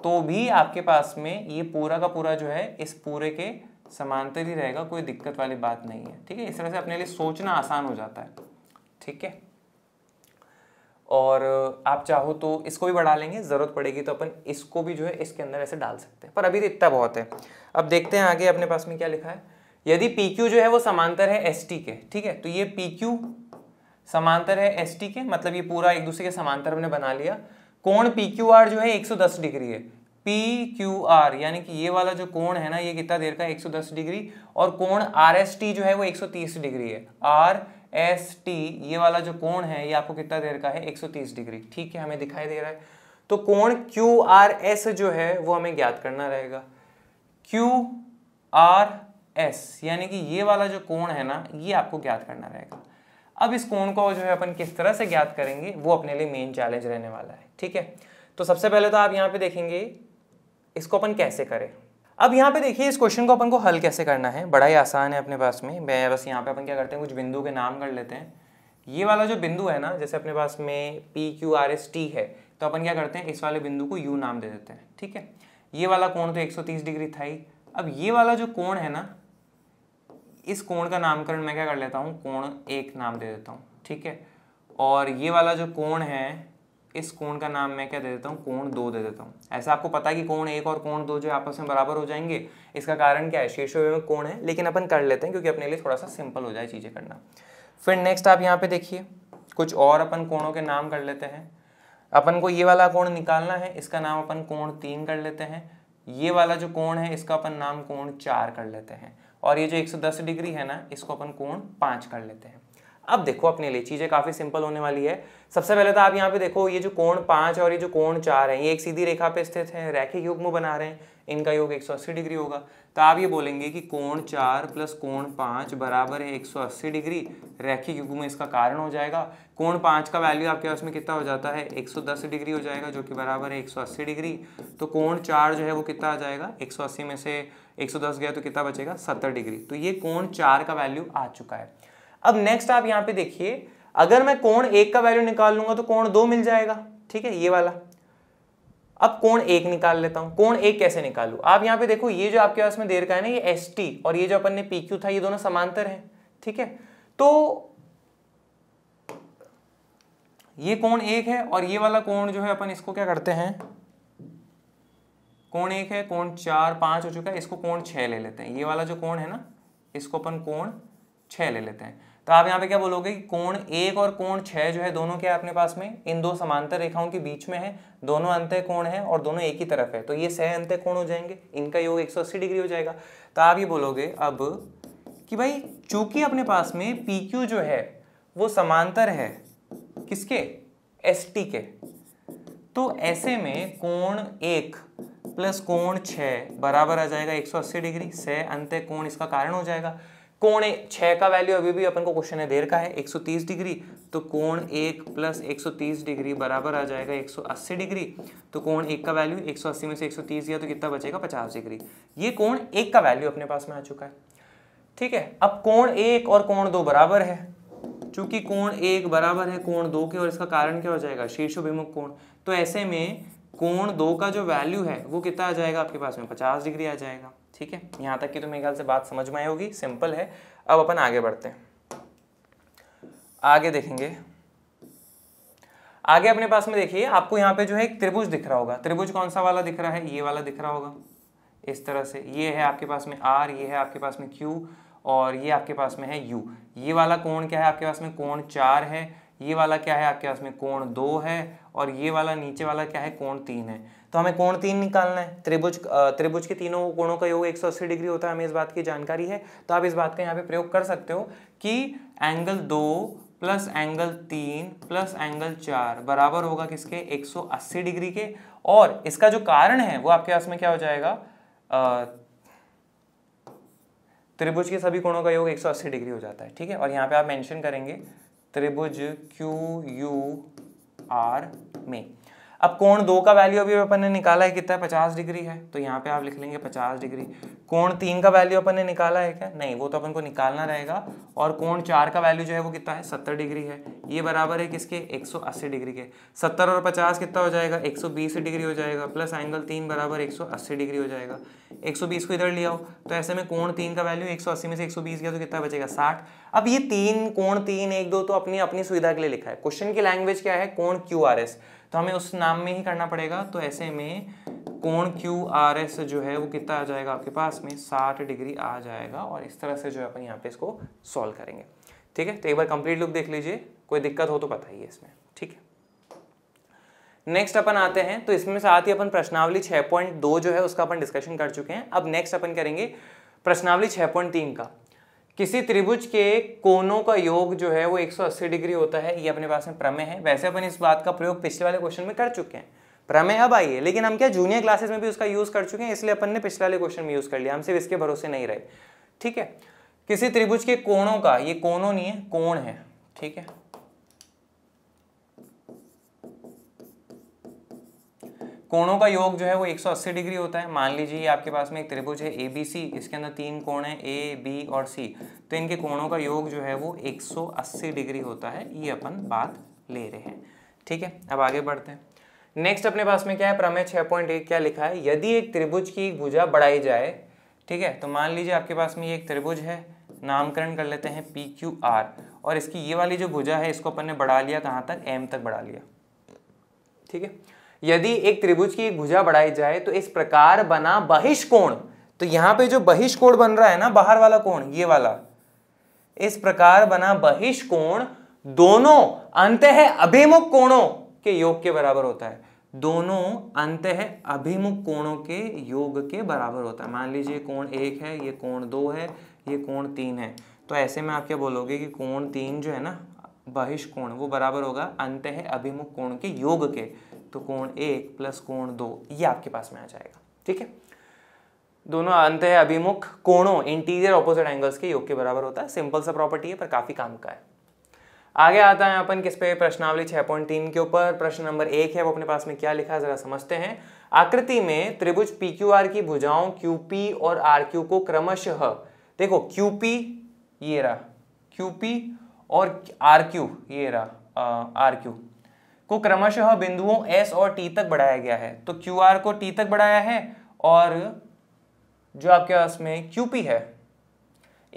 Speaker 1: तो भी आपके पास में ये पूरा का पूरा जो है इस पूरे के समांतर ही रहेगा कोई दिक्कत वाली बात नहीं है ठीक है इस तरह से अपने लिए सोचना आसान हो जाता है ठीक है और आप चाहो तो इसको भी बढ़ा लेंगे ज़रूरत पड़ेगी तो अपन इसको भी जो है इसके अंदर ऐसे डाल सकते हैं पर अभी तो इतना बहुत है अब देखते हैं आगे अपने पास में क्या लिखा है यदि पी क्यू जो है वो समांतर है एस टी के ठीक है तो ये पी क्यू समांतर है एस टी के मतलब ये पूरा एक दूसरे के समांतर हमने बना लिया कोण पी क्यू आर जो है दस डिग्री है पी क्यू आर यानी कि ये वाला जो कोण है ना ये कितना देर का है 110 डिग्री और कोण आर एस टी जो है वो 130 डिग्री है आर एस टी ये वाला जो कोण है ये आपको कितना देर का है 130 डिग्री ठीक है हमें दिखाई दे रहा है तो कोण क्यू आर एस जो है वो हमें ज्ञात करना रहेगा क्यू आर एस यानी कि ये वाला जो कोण है ना ये आपको ज्ञात करना रहेगा अब इस कोण को जो है अपन किस तरह से ज्ञात करेंगे वो अपने लिए मेन चैलेंज रहने वाला है ठीक है तो सबसे पहले तो आप यहाँ पे देखेंगे इसको अपन कैसे करें अब यहाँ पे देखिए इस क्वेश्चन को अपन को हल कैसे करना है बड़ा ही आसान है अपने पास में मैं बस यहाँ पे अपन क्या करते हैं कुछ बिंदु के नाम कर लेते हैं ये वाला जो बिंदु है ना जैसे अपने पास में P Q R S T है तो अपन क्या करते हैं इस वाले बिंदु को यू नाम दे देते हैं ठीक है ये वाला कोण तो तीस डिग्री था ही अब ये वाला जो कोण है ना इस कोण का नामकरण मैं क्या कर लेता हूँ कोण एक नाम दे देता हूँ ठीक है और ये वाला जो कोण है इस कोण का नाम मैं क्या दे देता हूँ कोण दो दे देता हूँ ऐसा आपको पता है कि कोण एक और कोण दो जो है आपस में बराबर हो जाएंगे इसका कारण क्या है शीर्ष में कोण है लेकिन अपन कर लेते हैं क्योंकि अपने लिए थोड़ा सा सिंपल हो जाए चीज़ें करना फिर नेक्स्ट आप यहाँ पे देखिए कुछ और अपन कोणों के नाम कर लेते हैं अपन को ये वाला कोण निकालना है इसका नाम अपन कोण तीन कर लेते हैं ये वाला जो कोण है इसका अपन नाम कोण चार कर लेते हैं और ये जो 110 डिग्री है ना इसको अपन कोण पाँच कर लेते हैं अब देखो अपने लिए चीज़ें काफ़ी सिंपल होने वाली है सबसे पहले तो आप यहाँ पे देखो ये जो कोण पांच और ये जो कोण चार है ये एक सीधी रेखा पे स्थित है रैखिक युग्म बना रहे हैं इनका योग 180 डिग्री होगा तो आप ये बोलेंगे कि कोण चार प्लस कोण पांच बराबर है 180 डिग्री रैखिक युग्म इसका कारण हो जाएगा कोण पाँच का वैल्यू आपके पास में कितना हो जाता है 110 डिग्री हो जाएगा जो कि बराबर है 180 डिग्री तो कोण चार जो है वो कितना आ जाएगा 180 में से 110 गया तो कितना बचेगा 70 डिग्री तो ये कोण चार का वैल्यू आ चुका है अब नेक्स्ट आप यहां पे देखिए अगर मैं कोण एक का वैल्यू निकाल लूंगा तो कोण दो मिल जाएगा ठीक है ये वाला अब कोण एक निकाल लेता हूं कोण एक कैसे निकालू आप यहां पे देखो ये जो आपके पास में देर का है ना ये एस और ये जो अपन ने पीक्यू था ये दोनों समांतर है ठीक है तो ये कोण एक है और ये वाला कोण जो है अपन इसको क्या करते हैं कोण एक है कोण चार पांच हो चुका है इसको कोण छह ले लेते हैं ये वाला जो कोण है ना इसको अपन कोण छ ले लेते हैं तो आप यहाँ पे क्या बोलोगे कि कोण एक और कोण छः जो है दोनों क्या है अपने पास में इन दो समांतर रेखाओं के बीच में है दोनों अंत्य कोण है और दोनों एक ही तरफ है तो ये सह अंत्य कोण हो जाएंगे इनका योग 180 डिग्री हो जाएगा तो आप ये बोलोगे अब कि भाई चूंकि अपने पास में पी क्यू जो है वो समांतर है किसके एस टी के तो ऐसे में कोण एक प्लस कोण छः बराबर आ जाएगा 180 डिग्री सह अंत्य कोण इसका कारण हो जाएगा कोण छः का वैल्यू अभी भी अपन को क्वेश्चन है देर का है 130 डिग्री तो कोण एक प्लस 130 डिग्री बराबर आ जाएगा 180 डिग्री तो कोण एक का वैल्यू 180 में से 130 दिया तो कितना बचेगा 50 डिग्री ये कोण एक का वैल्यू अपने पास में आ चुका है ठीक है अब कोण एक और कोण दो बराबर है चूंकि कोण एक बराबर है कोण दो के और इसका कारण क्या हो जाएगा शीर्षभिमुख कोण तो ऐसे में कोण दो का जो वैल्यू है वो कितना आ जाएगा आपके पास में पचास डिग्री आ जाएगा ठीक है यहाँ तक कि तो मेरे ख्याल से बात समझ में आई होगी सिंपल है अब अपन आगे बढ़ते हैं आगे देखेंगे आगे अपने पास में देखिए आपको यहाँ पे जो है एक त्रिभुज दिख रहा होगा त्रिभुज कौन सा वाला दिख रहा है ये वाला दिख रहा होगा इस तरह से ये है आपके पास में आर ये है आपके पास में क्यू और ये आपके पास में है यू ये वाला कोण क्या है आपके पास में कोण चार है ये वाला क्या है आपके पास में कोण दो है और ये वाला नीचे वाला क्या है कोण तीन है तो हमें कोण तीन निकालना है त्रिभुज त्रिभुज के तीनों कोणों का योग 180 डिग्री होता है हमें इस बात की जानकारी है तो आप इस बात का यहाँ पे प्रयोग कर सकते हो कि एंगल दो प्लस एंगल तीन प्लस एंगल चार बराबर होगा किसके 180 डिग्री के और इसका जो कारण है वो आपके पास में क्या हो जाएगा त्रिभुज के सभी कोणों का योग अस्सी डिग्री हो जाता है ठीक है और यहाँ पे आप मेंशन करेंगे त्रिभुज क्यू यू आर में अब कोण दो का वैल्यू अभी अपन ने निकाला है कितना है पचास डिग्री है तो यहाँ पे आप लिख लेंगे पचास डिग्री कोण तीन का वैल्यू अपन ने निकाला है क्या नहीं वो तो अपन को निकालना रहेगा और कोण चार का वैल्यू जो है वो कितना है सत्तर डिग्री है ये बराबर है किसके एक सौ अस्सी डिग्री के सत्तर और पचास कितना हो जाएगा एक सौ बीस डिग्री हो जाएगा प्लस एंगल तीन बराबर एक सौ अस्सी डिग्री हो जाएगा एक सौ बीस को इधर लिया हो तो ऐसे में कोण तीन का वैल्यू एक सौ अस्सी में से एक सौ बीस गया तो कितना बचेगा साठ अब ये तीन कोण तीन एक दो तो अपनी अपनी सुविधा के लिए लिखा है क्वेश्चन की लैंग्वेज क्या है कोण क्यू आर एस तो हमें उस नाम में ही करना पड़ेगा तो ऐसे में कोण क्यू आर एस जो है वो कितना आ जाएगा आपके पास में साठ डिग्री आ जाएगा और इस तरह से जो है अपन यहाँ पे इसको सॉल्व करेंगे ठीक है तो एक बार कंप्लीट लुक देख लीजिए कोई दिक्कत हो तो बताइए इसमें ठीक है नेक्स्ट अपन आते हैं तो इसमें साथ ही अपन प्रश्नावली 6.2 जो है उसका अपन डिस्कशन कर चुके हैं अब नेक्स्ट अपन करेंगे प्रश्नावली 6.3 का किसी त्रिभुज के कोनों का योग जो है वो 180 डिग्री होता है ये अपने पास में प्रमेय है वैसे अपन इस बात का प्रयोग पिछले वाले क्वेश्चन में कर चुके हैं प्रमेय अब आइए लेकिन हम क्या जूनियर क्लासेस में भी उसका यूज़ कर चुके हैं इसलिए अपन ने पिछले वाले क्वेश्चन में यूज़ कर लिया हम सिर्फ इसके भरोसे नहीं रहे ठीक है किसी त्रिभुज के कोणों का ये कोनों नहीं है कोण है ठीक है कोणों का योग जो है वो 180 डिग्री होता है मान लीजिए आपके पास में एक त्रिभुज है ए बी सी इसके अंदर तीन कोण है ए बी और सी तो इनके कोणों का योग जो है वो 180 डिग्री होता है ये अपन बात ले रहे हैं ठीक है अब आगे बढ़ते हैं नेक्स्ट अपने पास में क्या है प्रमेय एक क्या लिखा है यदि एक त्रिभुज की भुजा बढ़ाई जाए ठीक है तो मान लीजिए आपके पास में ये एक त्रिभुज है नामकरण कर लेते हैं पी क्यू आर और इसकी ये वाली जो भुजा है इसको अपन ने बढ़ा लिया कहाँ तक एम तक बढ़ा लिया ठीक है यदि एक त्रिभुज की एक भुजा बढ़ाई जाए तो इस प्रकार बना बहिष्कोण तो यहाँ पे जो बहिष्कोण बन रहा है ना बाहर वाला कोण ये वाला इस प्रकार बना बहिष्कोण दोनों अंत है अभिमुख कोणों के योग के बराबर होता है दोनों अंत है अभिमुख कोणों के योग के बराबर होता है मान लीजिए कोण एक है ये कोण दो है ये कोण तीन है तो ऐसे में आप क्या बोलोगे कि कोण तीन जो है ना बहिष्कोण वो बराबर होगा अंत है अभिमुख कोण के योग के तो कोण एक प्लस कोण दो ये आपके पास में आ जाएगा ठीक है दोनों अंत है अभिमुख कोणों इंटीरियर ऑपोजिट एंगल्स के योग के बराबर होता है सिंपल सा प्रॉपर्टी है पर काफ़ी काम का है आगे आता है अपन किस पे प्रश्नावली छह पॉइंट तीन के ऊपर प्रश्न नंबर एक है वो अपने पास में क्या लिखा है जरा समझते हैं आकृति में त्रिभुज पी क्यू आर की भुजाओं क्यू पी और आर क्यू को क्रमशः देखो क्यू पी ये रहा क्यू पी और आर क्यू ये रहा आर क्यू को क्रमशः बिंदुओं S और T तक बढ़ाया गया है तो QR को T तक बढ़ाया है और जो आपके पास में QP है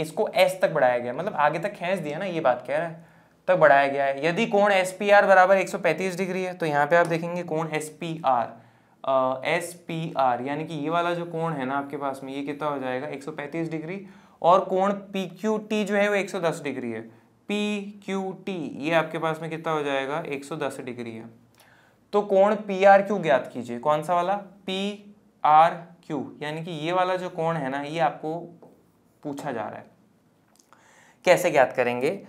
Speaker 1: इसको S तक बढ़ाया गया मतलब आगे तक खेच दिया ना ये बात कह रहा है तक बढ़ाया गया है यदि कोण एस पी आर बराबर एक सौ पैंतीस डिग्री है तो यहाँ पे आप देखेंगे कोण S P R S P R यानी कि ये वाला जो कोण है ना आपके पास में ये कितना हो जाएगा एक सौ पैंतीस डिग्री और कोण पी क्यू टी जो है वो एक सौ दस डिग्री है पी क्यू टी ये आपके पास में कितना हो जाएगा 110 डिग्री है तो कोण पी आर क्यू ज्ञात कीजिए कौन सा वाला पी आर क्यू यानी कि ये वाला जो कोण है ना ये आपको पूछा जा रहा है कैसे ज्ञात करेंगे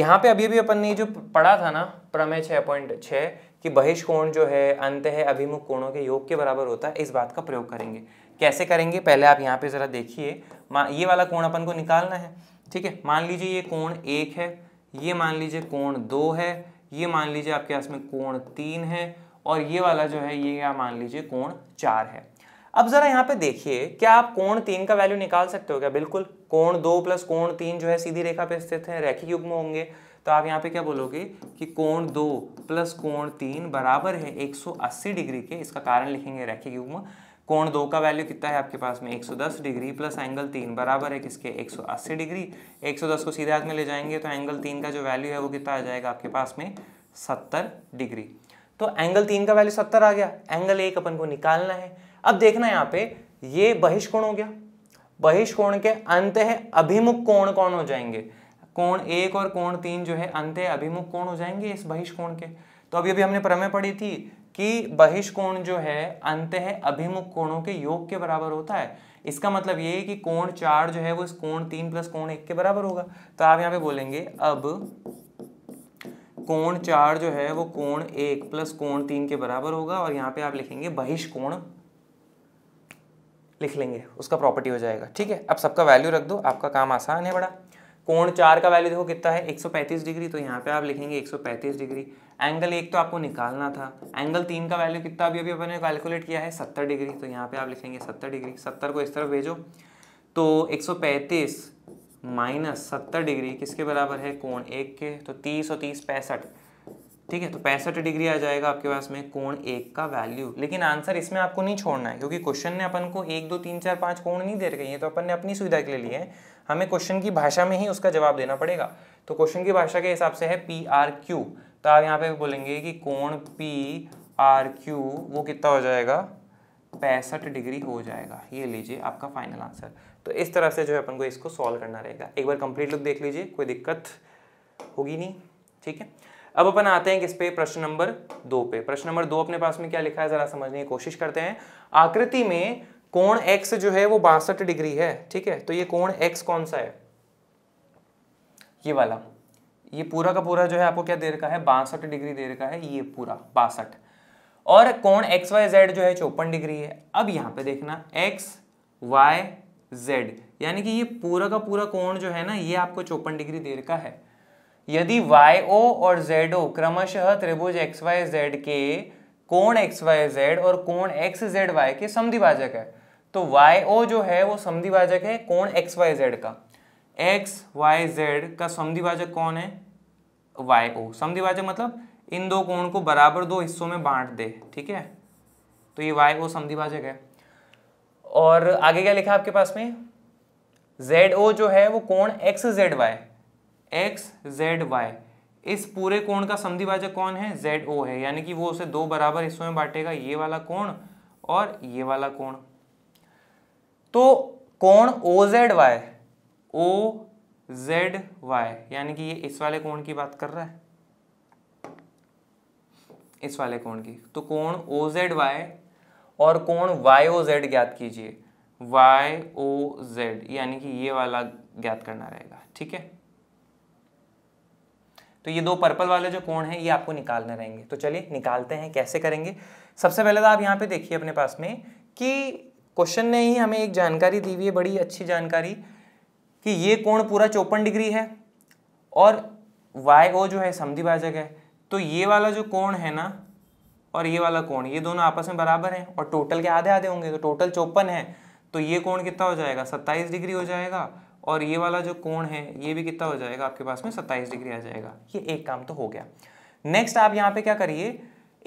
Speaker 1: यहाँ पे अभी अभी अपन ने जो पढ़ा था ना प्रमेय छः पॉइंट छः कि बहिष्कोण जो है अंत है अभिमुख कोणों के योग के बराबर होता है इस बात का प्रयोग करेंगे कैसे करेंगे पहले आप यहाँ पे ज़रा देखिए ये वाला कोण अपन को निकालना है ठीक है मान लीजिए ये कोण एक है ये मान लीजिए कोण दो है ये मान लीजिए आपके पास में कोण तीन है और ये वाला जो है ये क्या मान लीजिए कोण चार है अब जरा यहाँ पे देखिए क्या आप कोण तीन का वैल्यू निकाल सकते हो क्या बिल्कुल कोण दो प्लस कोण तीन जो है सीधी रेखा पे स्थित है रेखी युग्म होंगे तो आप यहाँ पे क्या बोलोगे कि कोण दो प्लस कोण तीन बराबर है 180 डिग्री के इसका कारण लिखेंगे रेखी युग्म कोण दो का वैल्यू कितना है आपके पास में 110 डिग्री प्लस एंगल तीन बराबर है किसके 180 डिग्री 110 को सीधे हाथ में ले जाएंगे तो एंगल तीन का जो वैल्यू है वो कितना आ जाएगा आपके पास में 70 डिग्री तो एंगल तीन का वैल्यू 70 आ गया एंगल एक अपन को निकालना है अब देखना यहाँ पे ये बहिष्कोण हो गया बहिष्कोण के अंत है अभिमुख कोण कौन हो जाएंगे कोण एक और कोण तीन जो है अंत अभिमुख कोण हो जाएंगे इस बहिष्कोण के तो अभी अभी हमने प्रमेय पढ़ी थी कि बहिष्कोण जो है अंत है अभिमुख कोणों के योग के बराबर होता है इसका मतलब ये है कि कोण चार जो है वो इस कोण तीन प्लस कोण एक के बराबर होगा तो आप यहाँ पे बोलेंगे अब कोण चार जो है वो कोण एक प्लस कोण तीन के बराबर होगा और यहाँ पे आप लिखेंगे बहिष्कोण लिख लेंगे उसका प्रॉपर्टी हो जाएगा ठीक है अब सबका वैल्यू रख दो आपका काम आसान है बड़ा कोण चार का वैल्यू देखो कितना है 135 डिग्री तो यहाँ पे आप लिखेंगे 135 डिग्री एंगल एक तो आपको निकालना था एंगल तीन का वैल्यू कितना अभी अभी अपन ने कैलकुलेट किया है 70 डिग्री तो यहाँ पे आप लिखेंगे 70 डिग्री 70 को इस तरफ भेजो तो 135 माइनस सत्तर डिग्री किसके बराबर है कोण एक के तो तीस और तीस पैंसठ ठीक है तो पैंसठ डिग्री आ जाएगा आपके पास में कोण एक का वैल्यू लेकिन आंसर इसमें आपको नहीं छोड़ना है क्योंकि क्वेश्चन ने अपन को एक दो तीन चार पाँच कोण नहीं दे रखे हैं तो अपन ने अपनी सुविधा के लिए लिए है हमें क्वेश्चन की भाषा में ही उसका जवाब देना पड़ेगा तो क्वेश्चन की भाषा के हिसाब से है पी आर क्यू तो आप यहाँ पे बोलेंगे कि कोण पी आर क्यू वो कितना हो जाएगा पैंसठ डिग्री हो जाएगा ये लीजिए आपका फाइनल आंसर तो इस तरह से जो है अपन को इसको सॉल्व करना रहेगा एक बार कंप्लीट लुक देख लीजिए कोई दिक्कत होगी नहीं ठीक है अब अपन आते हैं किस पे प्रश्न नंबर दो पे प्रश्न नंबर दो अपने पास में क्या लिखा है जरा समझने की कोशिश करते हैं आकृति में कोण एक्स जो है वो बासठ डिग्री है ठीक है तो ये कोण एक्स कौन सा है ये वाला ये पूरा का पूरा जो है आपको क्या दे रखा है बासठ डिग्री दे रखा है ये पूरा बासठ और कोण एक्स वाई जेड जो है चौपन डिग्री है अब यहां पे देखना एक्स वाई जेड यानी कि ये पूरा का पूरा कोण जो है ना ये आपको चौपन डिग्री दे रखा है यदि वाई ओ और जेड ओ क्रमशः त्रिभुज एक्स वाई जेड के कोण एक्स वाई जेड और कोण एक्स जेड वाई के समधिभाजक है तो वाई ओ जो है वो समिधिवाचक है कौन एक्स वाई जेड का एक्स वाई जेड का समिधिवाचक कौन है वाई ओ समिधिवाचक मतलब इन दो कोण को बराबर दो हिस्सों में बांट दे ठीक है तो ये वाई ओ समिधिवाचक है और आगे क्या लिखा आपके पास में जेड ओ जो है वो कोण X Z Y X Z Y इस पूरे कोण का समिधिवाचक कौन है जेड ओ है यानी कि वो उसे दो बराबर हिस्सों में बांटेगा ये वाला कोण और ये वाला कोण तो कोण O Z Y O Z Y यानी कि ये इस वाले कोण की बात कर रहा है इस वाले कोण की तो कोण ओ जेड वाई और कोण वाई ओ जेड ज्ञात कीजिए वाई ओ जेड यानी कि ये वाला ज्ञात करना रहेगा ठीक है तो ये दो पर्पल वाले जो कोण हैं ये आपको निकालने रहेंगे तो चलिए निकालते हैं कैसे करेंगे सबसे पहले तो आप यहां पे देखिए अपने पास में कि क्वेश्चन ने ही हमें एक जानकारी दी हुई है बड़ी अच्छी जानकारी कि ये कोण पूरा चौपन डिग्री है और वाई ओ जो है भाजक है तो ये वाला जो कोण है ना और ये वाला कोण ये दोनों आपस में बराबर हैं और टोटल के आधे आधे होंगे तो टोटल चौपन है तो ये कोण कितना हो जाएगा सत्ताईस डिग्री हो जाएगा और ये वाला जो कोण है ये भी कितना हो जाएगा आपके पास में सत्ताईस डिग्री आ जाएगा ये एक काम तो हो गया नेक्स्ट आप यहाँ पे क्या करिए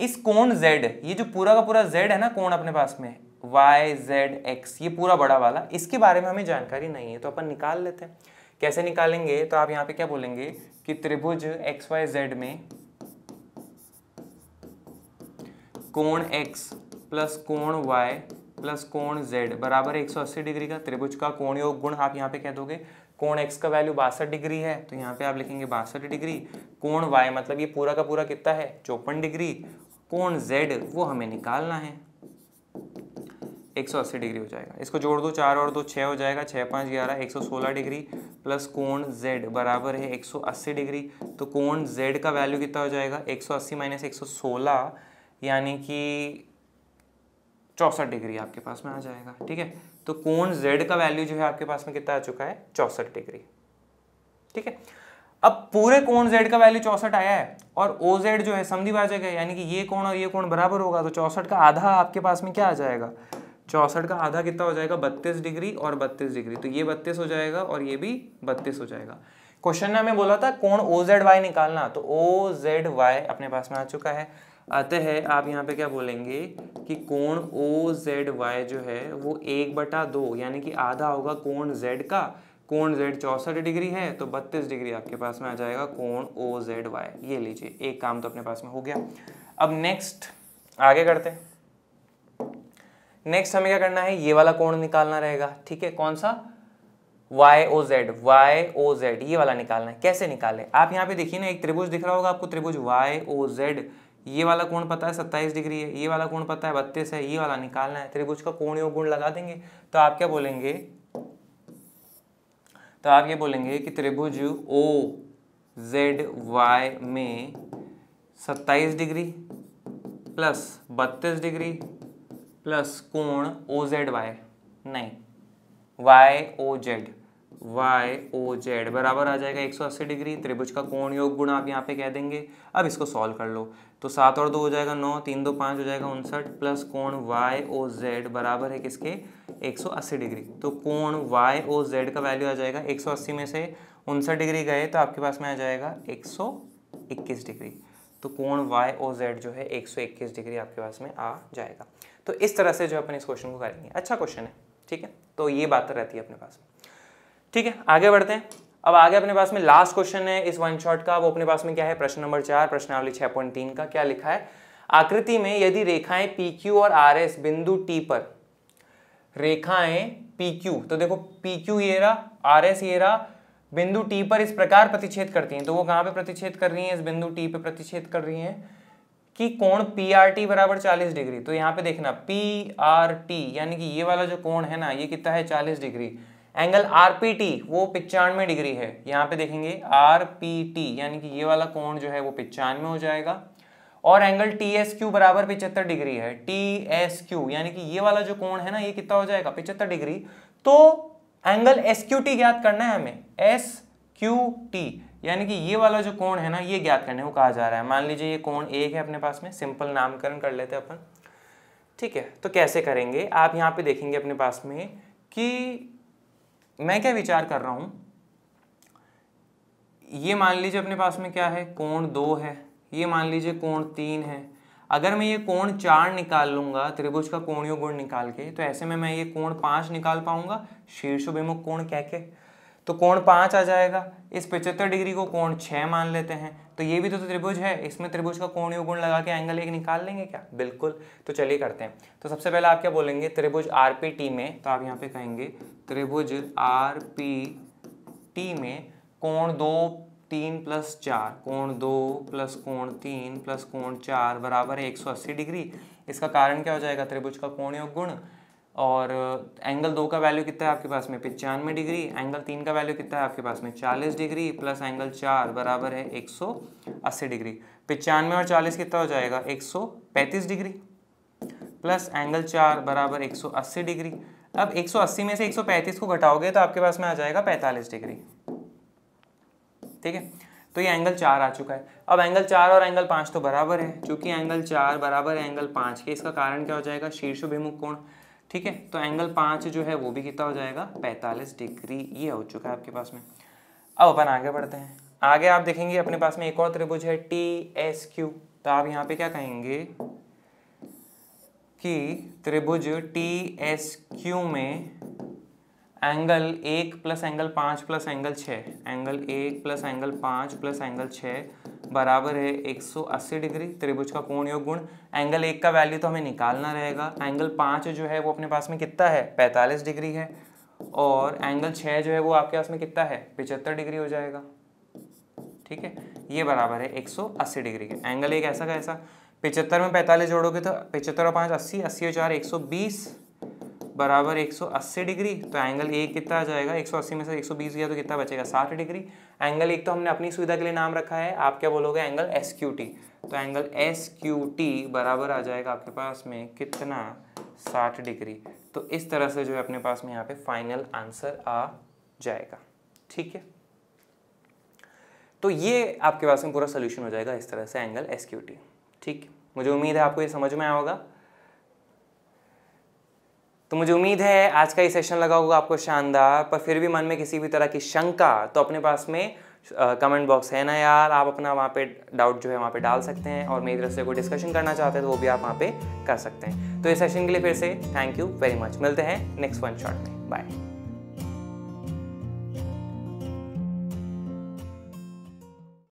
Speaker 1: इस कोण z ये जो पूरा का पूरा z है ना कोण अपने पास में वाई जेड एक्स ये पूरा बड़ा वाला इसके बारे में हमें जानकारी नहीं है तो अपन निकाल लेते हैं कैसे निकालेंगे तो आप यहाँ पे क्या बोलेंगे कि त्रिभुज एक्स वाई जेड में कोण एक्स प्लस कोण वाई प्लस कोण जेड बराबर 180 डिग्री का त्रिभुज का कोण योग गुण आप यहाँ पे कह दोगे कोण एक्स का वैल्यू बासठ डिग्री है तो यहाँ पे आप लिखेंगे बासठ डिग्री कोण वाई मतलब ये पूरा का पूरा कितना है चौपन डिग्री कोण जेड वो हमें निकालना है 180 डिग्री हो जाएगा इसको जोड़ दो चार और दो छः हो जाएगा छः पाँच ग्यारह 116 डिग्री प्लस कोण z बराबर है 180 डिग्री तो कोण z का वैल्यू कितना हो जाएगा 180 माइनस एक यानी कि चौंसठ डिग्री आपके पास में आ जाएगा ठीक है तो कोण z का वैल्यू जो है आपके पास में कितना आ चुका है चौंसठ डिग्री ठीक है अब पूरे कोण z का वैल्यू चौसठ आया है और ओ जेड जो है समझी बाजेगा यानी कि ये कोण और ये कोण बराबर होगा तो चौसठ का आधा आपके पास में क्या आ जाएगा चौसठ का आधा कितना हो जाएगा बत्तीस डिग्री और बत्तीस डिग्री तो ये बत्तीस हो जाएगा और ये भी बत्तीस हो जाएगा क्वेश्चन ने हमें बोला था कोण ओ जेड वाई निकालना तो ओ जेड वाई अपने पास में आ चुका है आते हैं आप यहाँ पे क्या बोलेंगे कि कोण ओ जेड वाई जो है वो एक बटा दो यानी कि आधा होगा कोण जेड का कोण जेड चौंसठ डिग्री है तो बत्तीस डिग्री आपके पास में आ जाएगा कोण ओ जेड वाई ये लीजिए एक काम तो अपने पास में हो गया अब नेक्स्ट आगे करते हैं नेक्स्ट हमें क्या करना है ये वाला कोण निकालना रहेगा ठीक है कौन सा Y O Z Y O Z ये वाला निकालना है कैसे निकाले आप यहाँ पे देखिए ना एक त्रिभुज दिख रहा होगा आपको त्रिभुज वाई ओ जेड ये वाला कोण पता है सत्ताईस डिग्री है ये वाला कोण पता है बत्तीस है ये वाला निकालना है त्रिभुज का कोण योग गुण लगा देंगे तो आप क्या बोलेंगे तो आप ये बोलेंगे कि त्रिभुज ओ जेड वाई में सत्ताईस डिग्री प्लस बत्तीस डिग्री प्लस कोण ओ जेड वाई नहीं Y O Z Y O Z बराबर आ जाएगा 180 डिग्री त्रिभुज का कोण योग गुण आप यहाँ पे कह देंगे अब इसको सॉल्व कर लो तो सात और दो हो जाएगा नौ तीन दो पाँच हो जाएगा उनसठ प्लस कोण वाई ओ जेड बराबर है किसके 180 डिग्री तो कोण वाई ओ जेड का वैल्यू आ जाएगा 180 में से उनसठ डिग्री गए तो आपके पास में आ जाएगा 121 डिग्री तो कोण वाई ओ जेड जो है 121 डिग्री आपके पास में आ जाएगा तो इस तरह से जो अपन इस क्वेश्चन को करेंगे अच्छा क्वेश्चन है ठीक है तो ये बात तो रहती है अपने पास ठीक है आगे बढ़ते हैं अब आगे अपने पास में लास्ट क्वेश्चन है इस वन शॉट का वो अपने पास में क्या है प्रश्न नंबर चार प्रश्नावली छह पॉइंट तीन का क्या लिखा है आकृति में यदि रेखाएं पी क्यू और आर एस बिंदु टी पर रेखाएं पी क्यू तो देखो पी क्यू ये रहा आर एस ये रहा बिंदु टी पर इस प्रकार प्रतिच्छेद करती हैं तो वो कहाँ पे प्रतिच्छेद कर रही हैं इस बिंदु टी पे प्रतिच्छेद कर रही हैं कि कोण पी आर टी बराबर चालीस डिग्री तो यहाँ पे देखना पी आर टी यानी कि ये वाला जो कोण है ना ये कितना है चालीस degree angle R P T वो पिचानवे डिग्री है यहाँ पे देखेंगे आर पी टी यानी कि ये वाला कोण जो है वो पिचानवे हो जाएगा और एंगल टी एस क्यू बराबर पिचहत्तर डिग्री है टी एस क्यू यानी कि ये वाला जो कोण है ना ये कितना हो जाएगा पिचहत्तर डिग्री तो एंगल एस क्यू टी ज्ञात करना है हमें एस क्यू टी यानी कि ये वाला जो कोण है ना ये ज्ञात करने को कहा जा रहा है मान लीजिए ये कोण एक है अपने पास में सिंपल नामकरण कर लेते हैं अपन ठीक है तो कैसे करेंगे आप यहाँ पे देखेंगे अपने पास में कि मैं क्या विचार कर रहा हूँ ये मान लीजिए अपने पास में क्या है कोण दो है ये मान लीजिए कोण तीन है अगर मैं ये कोण चार निकाल लूंगा त्रिभुज का कोणियों गुण निकाल के तो ऐसे में मैं ये कोण पांच निकाल पाऊंगा विमुख कोण कह के तो कोण पाँच आ जाएगा इस पिचहत्तर डिग्री को कोण छः मान लेते हैं तो ये भी तो, तो त्रिभुज है इसमें त्रिभुज का कोण गुण लगा के एंगल एक निकाल लेंगे क्या बिल्कुल तो चलिए करते हैं तो सबसे पहले आप क्या बोलेंगे त्रिभुज आर पी टी में तो आप यहाँ पे कहेंगे त्रिभुज आर पी टी में कोण दो तीन प्लस चार कोण दो प्लस कोण तीन प्लस कोण चार बराबर है एक सौ अस्सी डिग्री इसका कारण क्या हो जाएगा त्रिभुज का कोण योग गुण और एंगल दो का वैल्यू कितना है आपके पास में पचानवे डिग्री एंगल तीन का वैल्यू कितना है आपके पास में चालीस डिग्री प्लस एंगल चार बराबर है एक सौ अस्सी डिग्री पचानवे और चालीस कितना हो जाएगा एक सौ पैंतीस डिग्री प्लस एंगल चार बराबर एक सौ अस्सी डिग्री अब एक सौ अस्सी में से एक सौ पैंतीस को घटाओगे तो आपके पास में आ जाएगा पैंतालीस डिग्री ठीक है तो ये एंगल चार आ चुका है अब एंगल चार और एंगल पाँच तो बराबर है क्योंकि एंगल चार बराबर है एंगल पाँच के इसका कारण क्या हो जाएगा शीर्षभिमुख कोण ठीक है तो एंगल पांच जो है वो भी कितना हो जाएगा पैंतालीस डिग्री ये हो चुका है आपके पास में अब अपन आगे बढ़ते हैं आगे आप देखेंगे अपने पास में एक और त्रिभुज है टी एस क्यू तो आप यहाँ पे क्या कहेंगे कि त्रिभुज टी एस क्यू में एंगल एक प्लस एंगल पाँच प्लस एंगल छ एंगल एक प्लस एंगल पाँच प्लस एंगल छः बराबर है 180 डिग्री त्रिभुज का कोण योग गुण एंगल एक का वैल्यू तो हमें निकालना रहेगा एंगल पाँच जो है वो अपने पास में कितना है 45 डिग्री है और एंगल छः जो है वो आपके पास में कितना है पिचहत्तर डिग्री हो जाएगा ठीक है ये बराबर है एक डिग्री के एंगल एक ऐसा का ऐसा पिचहत्तर में पैंतालीस जोड़ोगे तो पिचहत्तर और पाँच अस्सी अस्सी और चार एक सौ बीस बराबर 180 डिग्री तो एंगल ए कितना आ जाएगा 180 में से 120 गया तो कितना बचेगा 60 डिग्री एंगल एक तो हमने अपनी सुविधा के लिए नाम रखा है आप क्या बोलोगे एंगल एस तो एंगल एस बराबर आ जाएगा आपके पास में कितना 60 डिग्री तो इस तरह से जो है अपने पास में यहाँ पे फाइनल आंसर आ जाएगा ठीक है तो ये आपके पास में पूरा सोल्यूशन हो जाएगा इस तरह से एंगल एस ठीक मुझे उम्मीद है आपको ये समझ में आया होगा तो मुझे उम्मीद है आज का ये सेशन लगा होगा आपको शानदार पर फिर भी मन में किसी भी तरह की शंका तो अपने पास में कमेंट बॉक्स है ना यार आप अपना वहाँ पे डाउट जो है वहाँ पे डाल सकते हैं और मेरी तरफ से कोई डिस्कशन करना चाहते हैं तो वो भी आप वहाँ पे कर सकते हैं तो इस सेशन के लिए फिर से थैंक यू वेरी मच मिलते हैं नेक्स्ट वन शॉट में बाय